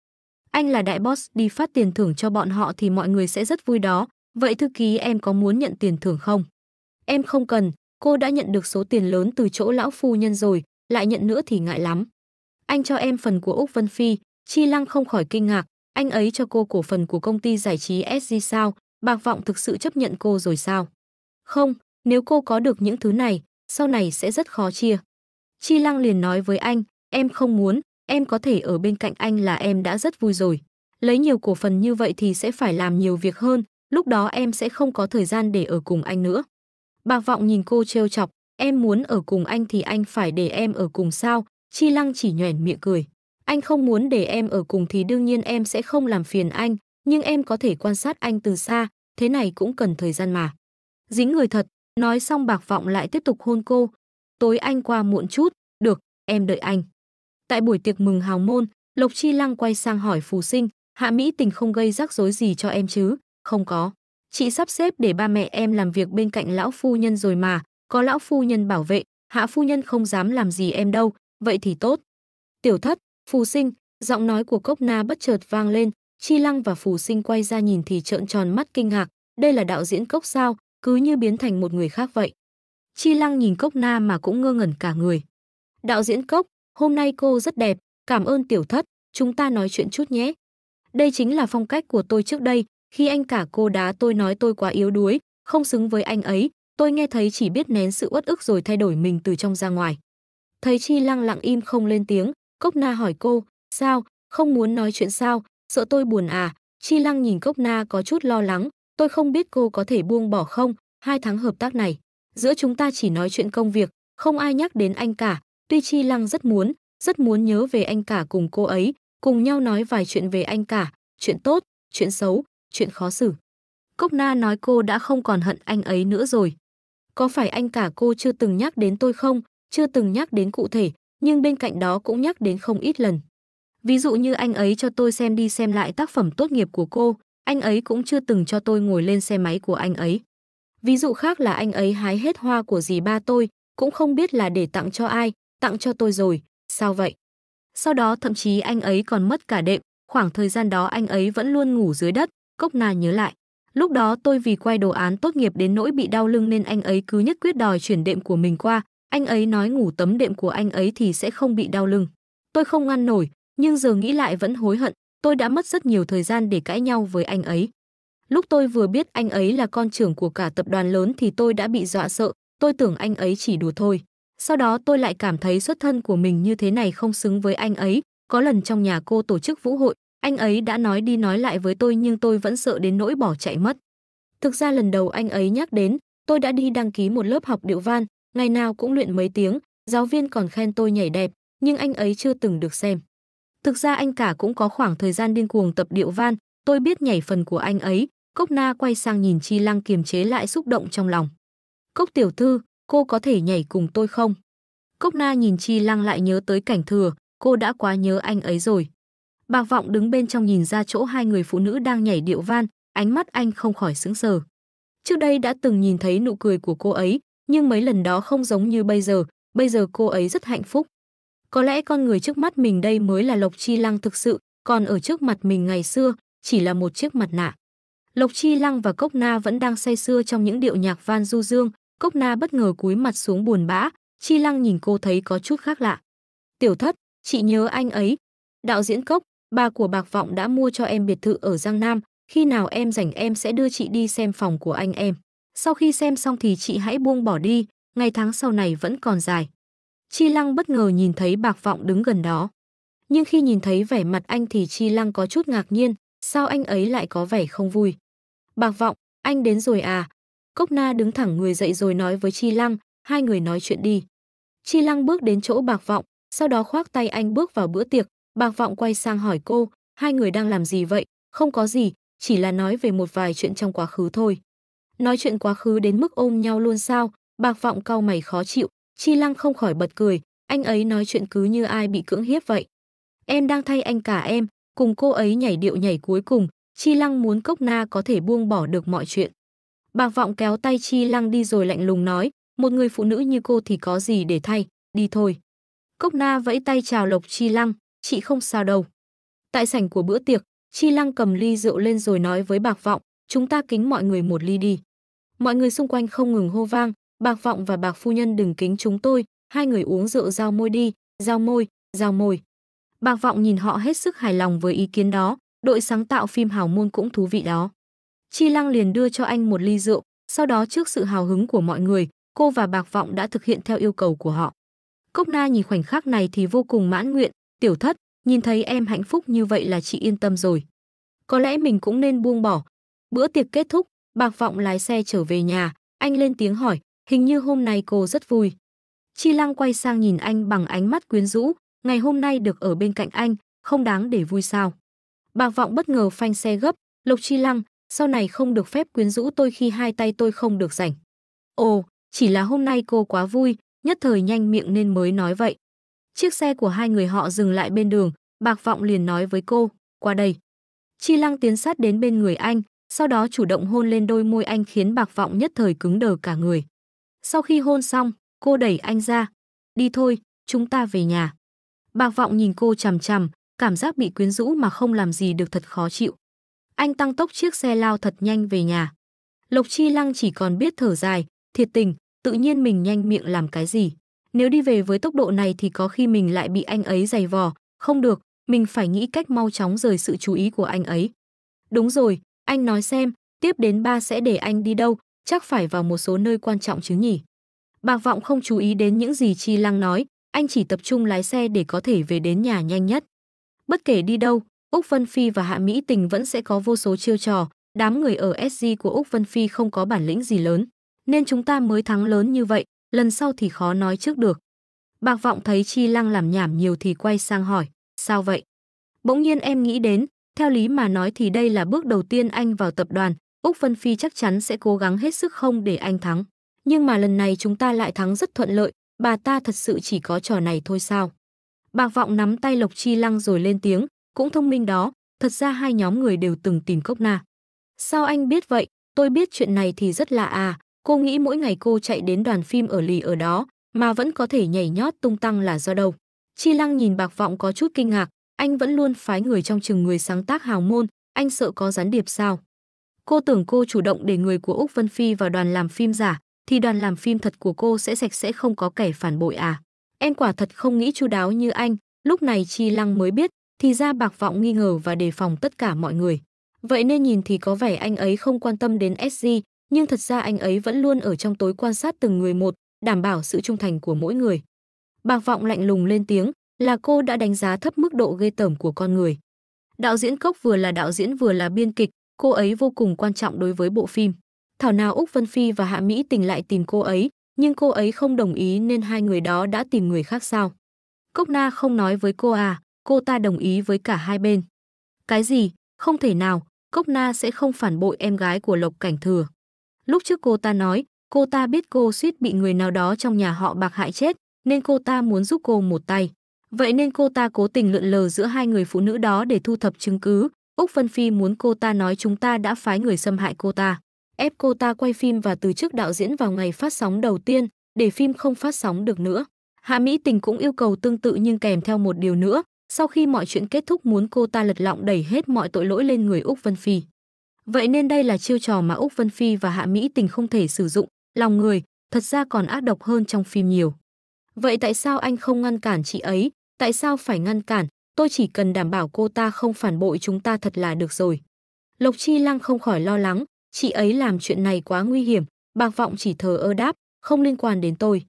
Anh là đại boss đi phát tiền thưởng cho bọn họ thì mọi người sẽ rất vui đó, Vậy thư ký em có muốn nhận tiền thưởng không? Em không cần, cô đã nhận được số tiền lớn từ chỗ lão phu nhân rồi, lại nhận nữa thì ngại lắm. Anh cho em phần của Úc Vân Phi, Chi Lăng không khỏi kinh ngạc, anh ấy cho cô cổ phần của công ty giải trí SG sao, Bạc Vọng thực sự chấp nhận cô rồi sao? Không, nếu cô có được những thứ này, sau này sẽ rất khó chia. Chi Lăng liền nói với anh, em không muốn, em có thể ở bên cạnh anh là em đã rất vui rồi. Lấy nhiều cổ phần như vậy thì sẽ phải làm nhiều việc hơn, lúc đó em sẽ không có thời gian để ở cùng anh nữa. Bạc Vọng nhìn cô trêu chọc, em muốn ở cùng anh thì anh phải để em ở cùng sao? Chi Lăng chỉ nhoẻn miệng cười. Anh không muốn để em ở cùng thì đương nhiên em sẽ không làm phiền anh, nhưng em có thể quan sát anh từ xa, thế này cũng cần thời gian mà. Dính người thật, nói xong Bạc Vọng lại tiếp tục hôn cô. Tối anh qua muộn chút, được, em đợi anh. Tại buổi tiệc mừng hào môn, Lộc Chi Lăng quay sang hỏi Phù Sinh, Hạ Mỹ Tình không gây rắc rối gì cho em chứ? Không có. Chị sắp xếp để ba mẹ em làm việc bên cạnh lão phu nhân rồi mà, có lão phu nhân bảo vệ, hạ phu nhân không dám làm gì em đâu, vậy thì tốt. Tiểu thất, phù sinh, giọng nói của cốc na bất chợt vang lên, chi lăng và phù sinh quay ra nhìn thì trợn tròn mắt kinh ngạc, đây là đạo diễn cốc sao, cứ như biến thành một người khác vậy. Chi lăng nhìn cốc na mà cũng ngơ ngẩn cả người. Đạo diễn cốc, hôm nay cô rất đẹp, cảm ơn tiểu thất, chúng ta nói chuyện chút nhé. Đây chính là phong cách của tôi trước đây, khi anh cả cô đá tôi nói tôi quá yếu đuối, không xứng với anh ấy, tôi nghe thấy chỉ biết nén sự uất ức rồi thay đổi mình từ trong ra ngoài. Thấy Chi lăng lặng im không lên tiếng, Cốc Na hỏi cô, sao, không muốn nói chuyện sao, sợ tôi buồn à? Chi lăng nhìn Cốc Na có chút lo lắng, tôi không biết cô có thể buông bỏ không, hai tháng hợp tác này. Giữa chúng ta chỉ nói chuyện công việc, không ai nhắc đến anh cả, tuy Chi lăng rất muốn, rất muốn nhớ về anh cả cùng cô ấy, cùng nhau nói vài chuyện về anh cả, chuyện tốt, chuyện xấu, chuyện khó xử. Cốc Na nói cô đã không còn hận anh ấy nữa rồi. Có phải anh cả cô chưa từng nhắc đến tôi không, chưa từng nhắc đến cụ thể, nhưng bên cạnh đó cũng nhắc đến không ít lần. Ví dụ như anh ấy cho tôi xem đi xem lại tác phẩm tốt nghiệp của cô, anh ấy cũng chưa từng cho tôi ngồi lên xe máy của anh ấy. Ví dụ khác là anh ấy hái hết hoa của dì ba tôi, cũng không biết là để tặng cho ai, tặng cho tôi rồi, sao vậy? Sau đó thậm chí anh ấy còn mất cả đệm, khoảng thời gian đó anh ấy vẫn luôn ngủ dưới đất, Cốc Na nhớ lại, lúc đó tôi vì quay đồ án tốt nghiệp đến nỗi bị đau lưng nên anh ấy cứ nhất quyết đòi chuyển đệm của mình qua, anh ấy nói ngủ tấm đệm của anh ấy thì sẽ không bị đau lưng. Tôi không ngăn nổi, nhưng giờ nghĩ lại vẫn hối hận, tôi đã mất rất nhiều thời gian để cãi nhau với anh ấy. Lúc tôi vừa biết anh ấy là con trưởng của cả tập đoàn lớn thì tôi đã bị dọa sợ, tôi tưởng anh ấy chỉ đùa thôi. Sau đó tôi lại cảm thấy xuất thân của mình như thế này không xứng với anh ấy. Có lần trong nhà cô tổ chức vũ hội, anh ấy đã nói đi nói lại với tôi nhưng tôi vẫn sợ đến nỗi bỏ chạy mất. Thực ra lần đầu anh ấy nhắc đến, tôi đã đi đăng ký một lớp học điệu văn, ngày nào cũng luyện mấy tiếng, giáo viên còn khen tôi nhảy đẹp, nhưng anh ấy chưa từng được xem. Thực ra anh cả cũng có khoảng thời gian điên cuồng tập điệu văn, tôi biết nhảy phần của anh ấy, Cốc Na quay sang nhìn Chi Lăng kiềm chế lại xúc động trong lòng. Cốc tiểu thư, cô có thể nhảy cùng tôi không? Cốc Na nhìn Chi Lăng lại nhớ tới cảnh thừa, cô đã quá nhớ anh ấy rồi. Bạc Vọng đứng bên trong nhìn ra chỗ hai người phụ nữ đang nhảy điệu van, ánh mắt anh không khỏi sững sờ. Trước đây đã từng nhìn thấy nụ cười của cô ấy, nhưng mấy lần đó không giống như bây giờ, bây giờ cô ấy rất hạnh phúc. Có lẽ con người trước mắt mình đây mới là Lộc Chi Lăng thực sự, còn ở trước mặt mình ngày xưa chỉ là một chiếc mặt nạ. Lộc Chi Lăng và Cốc Na vẫn đang say sưa trong những điệu nhạc van du dương, Cốc Na bất ngờ cúi mặt xuống buồn bã, Chi Lăng nhìn cô thấy có chút khác lạ. "Tiểu Thất, chị nhớ anh ấy." Đạo diễn Cốc Bà của Bạc Vọng đã mua cho em biệt thự ở Giang Nam, khi nào em rảnh em sẽ đưa chị đi xem phòng của anh em. Sau khi xem xong thì chị hãy buông bỏ đi, ngày tháng sau này vẫn còn dài. Chi Lăng bất ngờ nhìn thấy Bạc Vọng đứng gần đó. Nhưng khi nhìn thấy vẻ mặt anh thì Chi Lăng có chút ngạc nhiên, sao anh ấy lại có vẻ không vui. Bạc Vọng, anh đến rồi à? Cốc Na đứng thẳng người dậy rồi nói với Chi Lăng, hai người nói chuyện đi. Chi Lăng bước đến chỗ Bạc Vọng, sau đó khoác tay anh bước vào bữa tiệc, Bạc Vọng quay sang hỏi cô, hai người đang làm gì vậy? Không có gì, chỉ là nói về một vài chuyện trong quá khứ thôi. Nói chuyện quá khứ đến mức ôm nhau luôn sao? Bạc Vọng cau mày khó chịu, Chi Lăng không khỏi bật cười, anh ấy nói chuyện cứ như ai bị cưỡng hiếp vậy. Em đang thay anh cả em, cùng cô ấy nhảy điệu nhảy cuối cùng, Chi Lăng muốn Cốc Na có thể buông bỏ được mọi chuyện. Bạc Vọng kéo tay Chi Lăng đi rồi lạnh lùng nói, một người phụ nữ như cô thì có gì để thay, đi thôi. Cốc Na vẫy tay chào Lộc Chi Lăng, chị không sao đâu. Tại sảnh của bữa tiệc, Chi Lăng cầm ly rượu lên rồi nói với Bạc Vọng, chúng ta kính mọi người một ly đi. Mọi người xung quanh không ngừng hô vang, Bạc Vọng và Bạc Phu Nhân đừng kính chúng tôi, hai người uống rượu giao môi đi, giao môi, giao môi. Bạc Vọng nhìn họ hết sức hài lòng với ý kiến đó, đội sáng tạo phim hào môn cũng thú vị đó. Chi Lăng liền đưa cho anh một ly rượu, sau đó trước sự hào hứng của mọi người, cô và Bạc Vọng đã thực hiện theo yêu cầu của họ. Cốc Na nhìn khoảnh khắc này thì vô cùng mãn nguyện, Tiểu thất, nhìn thấy em hạnh phúc như vậy là chị yên tâm rồi. Có lẽ mình cũng nên buông bỏ. Bữa tiệc kết thúc, Bạc Vọng lái xe trở về nhà, anh lên tiếng hỏi, hình như hôm nay cô rất vui. Chi Lăng quay sang nhìn anh bằng ánh mắt quyến rũ, ngày hôm nay được ở bên cạnh anh, không đáng để vui sao. Bạc Vọng bất ngờ phanh xe gấp, Lục Chi Lăng, sau này không được phép quyến rũ tôi khi hai tay tôi không được rảnh. Ồ, chỉ là hôm nay cô quá vui, nhất thời nhanh miệng nên mới nói vậy. Chiếc xe của hai người họ dừng lại bên đường, Bạc Vọng liền nói với cô, qua đây. Chi Lăng tiến sát đến bên người anh, sau đó chủ động hôn lên đôi môi anh khiến Bạc Vọng nhất thời cứng đờ cả người. Sau khi hôn xong, cô đẩy anh ra. Đi thôi, chúng ta về nhà. Bạc Vọng nhìn cô chằm chằm, cảm giác bị quyến rũ mà không làm gì được thật khó chịu. Anh tăng tốc chiếc xe lao thật nhanh về nhà. Lộc Chi Lăng chỉ còn biết thở dài, thiệt tình, tự nhiên mình nhanh miệng làm cái gì. Nếu đi về với tốc độ này thì có khi mình lại bị anh ấy giày vò, không được, mình phải nghĩ cách mau chóng rời sự chú ý của anh ấy. Đúng rồi, anh nói xem, tiếp đến ba sẽ để anh đi đâu, chắc phải vào một số nơi quan trọng chứ nhỉ. Bạc Vọng không chú ý đến những gì Chi Lăng nói, anh chỉ tập trung lái xe để có thể về đến nhà nhanh nhất. Bất kể đi đâu, Úc Vân Phi và Hạ Mỹ Tình vẫn sẽ có vô số chiêu trò, đám người ở SG của Úc Vân Phi không có bản lĩnh gì lớn, nên chúng ta mới thắng lớn như vậy, lần sau thì khó nói trước được. Bạc vọng thấy Chi Lăng làm nhảm nhiều thì quay sang hỏi, sao vậy? Bỗng nhiên em nghĩ đến, theo lý mà nói thì đây là bước đầu tiên anh vào tập đoàn, Úc Vân Phi chắc chắn sẽ cố gắng hết sức không để anh thắng. Nhưng mà lần này chúng ta lại thắng rất thuận lợi, bà ta thật sự chỉ có trò này thôi sao? Bạc vọng nắm tay Lộc Chi Lăng rồi lên tiếng, cũng thông minh đó, thật ra hai nhóm người đều từng tìm Cốc Na. Sao anh biết vậy? Tôi biết chuyện này thì rất lạ à, Cô nghĩ mỗi ngày cô chạy đến đoàn phim ở lì ở đó mà vẫn có thể nhảy nhót tung tăng là do đâu. Chi Lăng nhìn Bạc Vọng có chút kinh ngạc, anh vẫn luôn phái người trong chừng người sáng tác hào môn, anh sợ có gián điệp sao? Cô tưởng cô chủ động để người của Úc Vân Phi vào đoàn làm phim giả, thì đoàn làm phim thật của cô sẽ sạch sẽ không có kẻ phản bội à? Em quả thật không nghĩ chu đáo như anh, lúc này Chi Lăng mới biết, thì ra Bạc Vọng nghi ngờ và đề phòng tất cả mọi người. Vậy nên nhìn thì có vẻ anh ấy không quan tâm đến SG, nhưng thật ra anh ấy vẫn luôn ở trong tối quan sát từng người một, đảm bảo sự trung thành của mỗi người. Bạc Vọng lạnh lùng lên tiếng, là cô đã đánh giá thấp mức độ ghê tởm của con người. Đạo diễn Cốc vừa là đạo diễn vừa là biên kịch, cô ấy vô cùng quan trọng đối với bộ phim. Thảo nào Úc Vân Phi và Hạ Mỹ tình lại tìm cô ấy, nhưng cô ấy không đồng ý nên hai người đó đã tìm người khác sao. Cốc Na không nói với cô à, cô ta đồng ý với cả hai bên. Cái gì, không thể nào, Cốc Na sẽ không phản bội em gái của Lộc Cảnh Thừa. Lúc trước cô ta nói, cô ta biết cô suýt bị người nào đó trong nhà họ bạc hại chết, nên cô ta muốn giúp cô một tay. Vậy nên cô ta cố tình lượn lờ giữa hai người phụ nữ đó để thu thập chứng cứ. Úc Vân Phi muốn cô ta nói chúng ta đã phái người xâm hại cô ta. Ép cô ta quay phim và từ chức đạo diễn vào ngày phát sóng đầu tiên, để phim không phát sóng được nữa. Hạ Mỹ Tình cũng yêu cầu tương tự nhưng kèm theo một điều nữa, sau khi mọi chuyện kết thúc muốn cô ta lật lọng đẩy hết mọi tội lỗi lên người Úc Vân Phi. Vậy nên đây là chiêu trò mà Úc Vân Phi và Hạ Mỹ Tình không thể sử dụng, lòng người, thật ra còn ác độc hơn trong phim nhiều. Vậy tại sao anh không ngăn cản chị ấy? Tại sao phải ngăn cản? Tôi chỉ cần đảm bảo cô ta không phản bội chúng ta thật là được rồi. Lộc Chi Lăng không khỏi lo lắng, chị ấy làm chuyện này quá nguy hiểm, bạc vọng chỉ thờ ơ đáp, không liên quan đến tôi.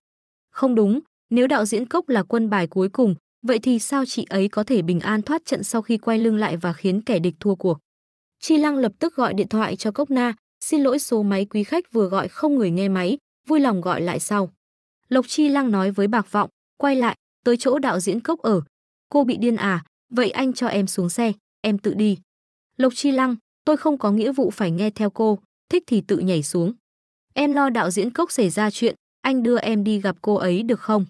Không đúng, nếu đạo diễn Cốc là quân bài cuối cùng, vậy thì sao chị ấy có thể bình an thoát trận sau khi quay lưng lại và khiến kẻ địch thua cuộc? Chi Lăng lập tức gọi điện thoại cho Cốc Na, xin lỗi số máy quý khách vừa gọi không người nghe máy, vui lòng gọi lại sau. Lộc Chi Lăng nói với Bạc Vọng, quay lại, tới chỗ đạo diễn Cốc ở. Cô bị điên à, vậy anh cho em xuống xe, em tự đi. Lộc Chi Lăng, tôi không có nghĩa vụ phải nghe theo cô, thích thì tự nhảy xuống. Em lo đạo diễn Cốc xảy ra chuyện, anh đưa em đi gặp cô ấy được không?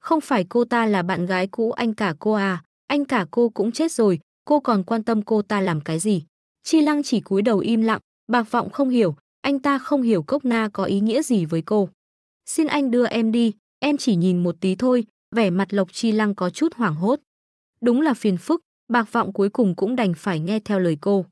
Không phải cô ta là bạn gái cũ anh cả cô à, anh cả cô cũng chết rồi, cô còn quan tâm cô ta làm cái gì? Chi Lăng chỉ cúi đầu im lặng, Bạc Vọng không hiểu, anh ta không hiểu Cốc Na có ý nghĩa gì với cô. Xin anh đưa em đi, em chỉ nhìn một tí thôi, vẻ mặt Lộc Chi Lăng có chút hoảng hốt. Đúng là phiền phức, Bạc Vọng cuối cùng cũng đành phải nghe theo lời cô.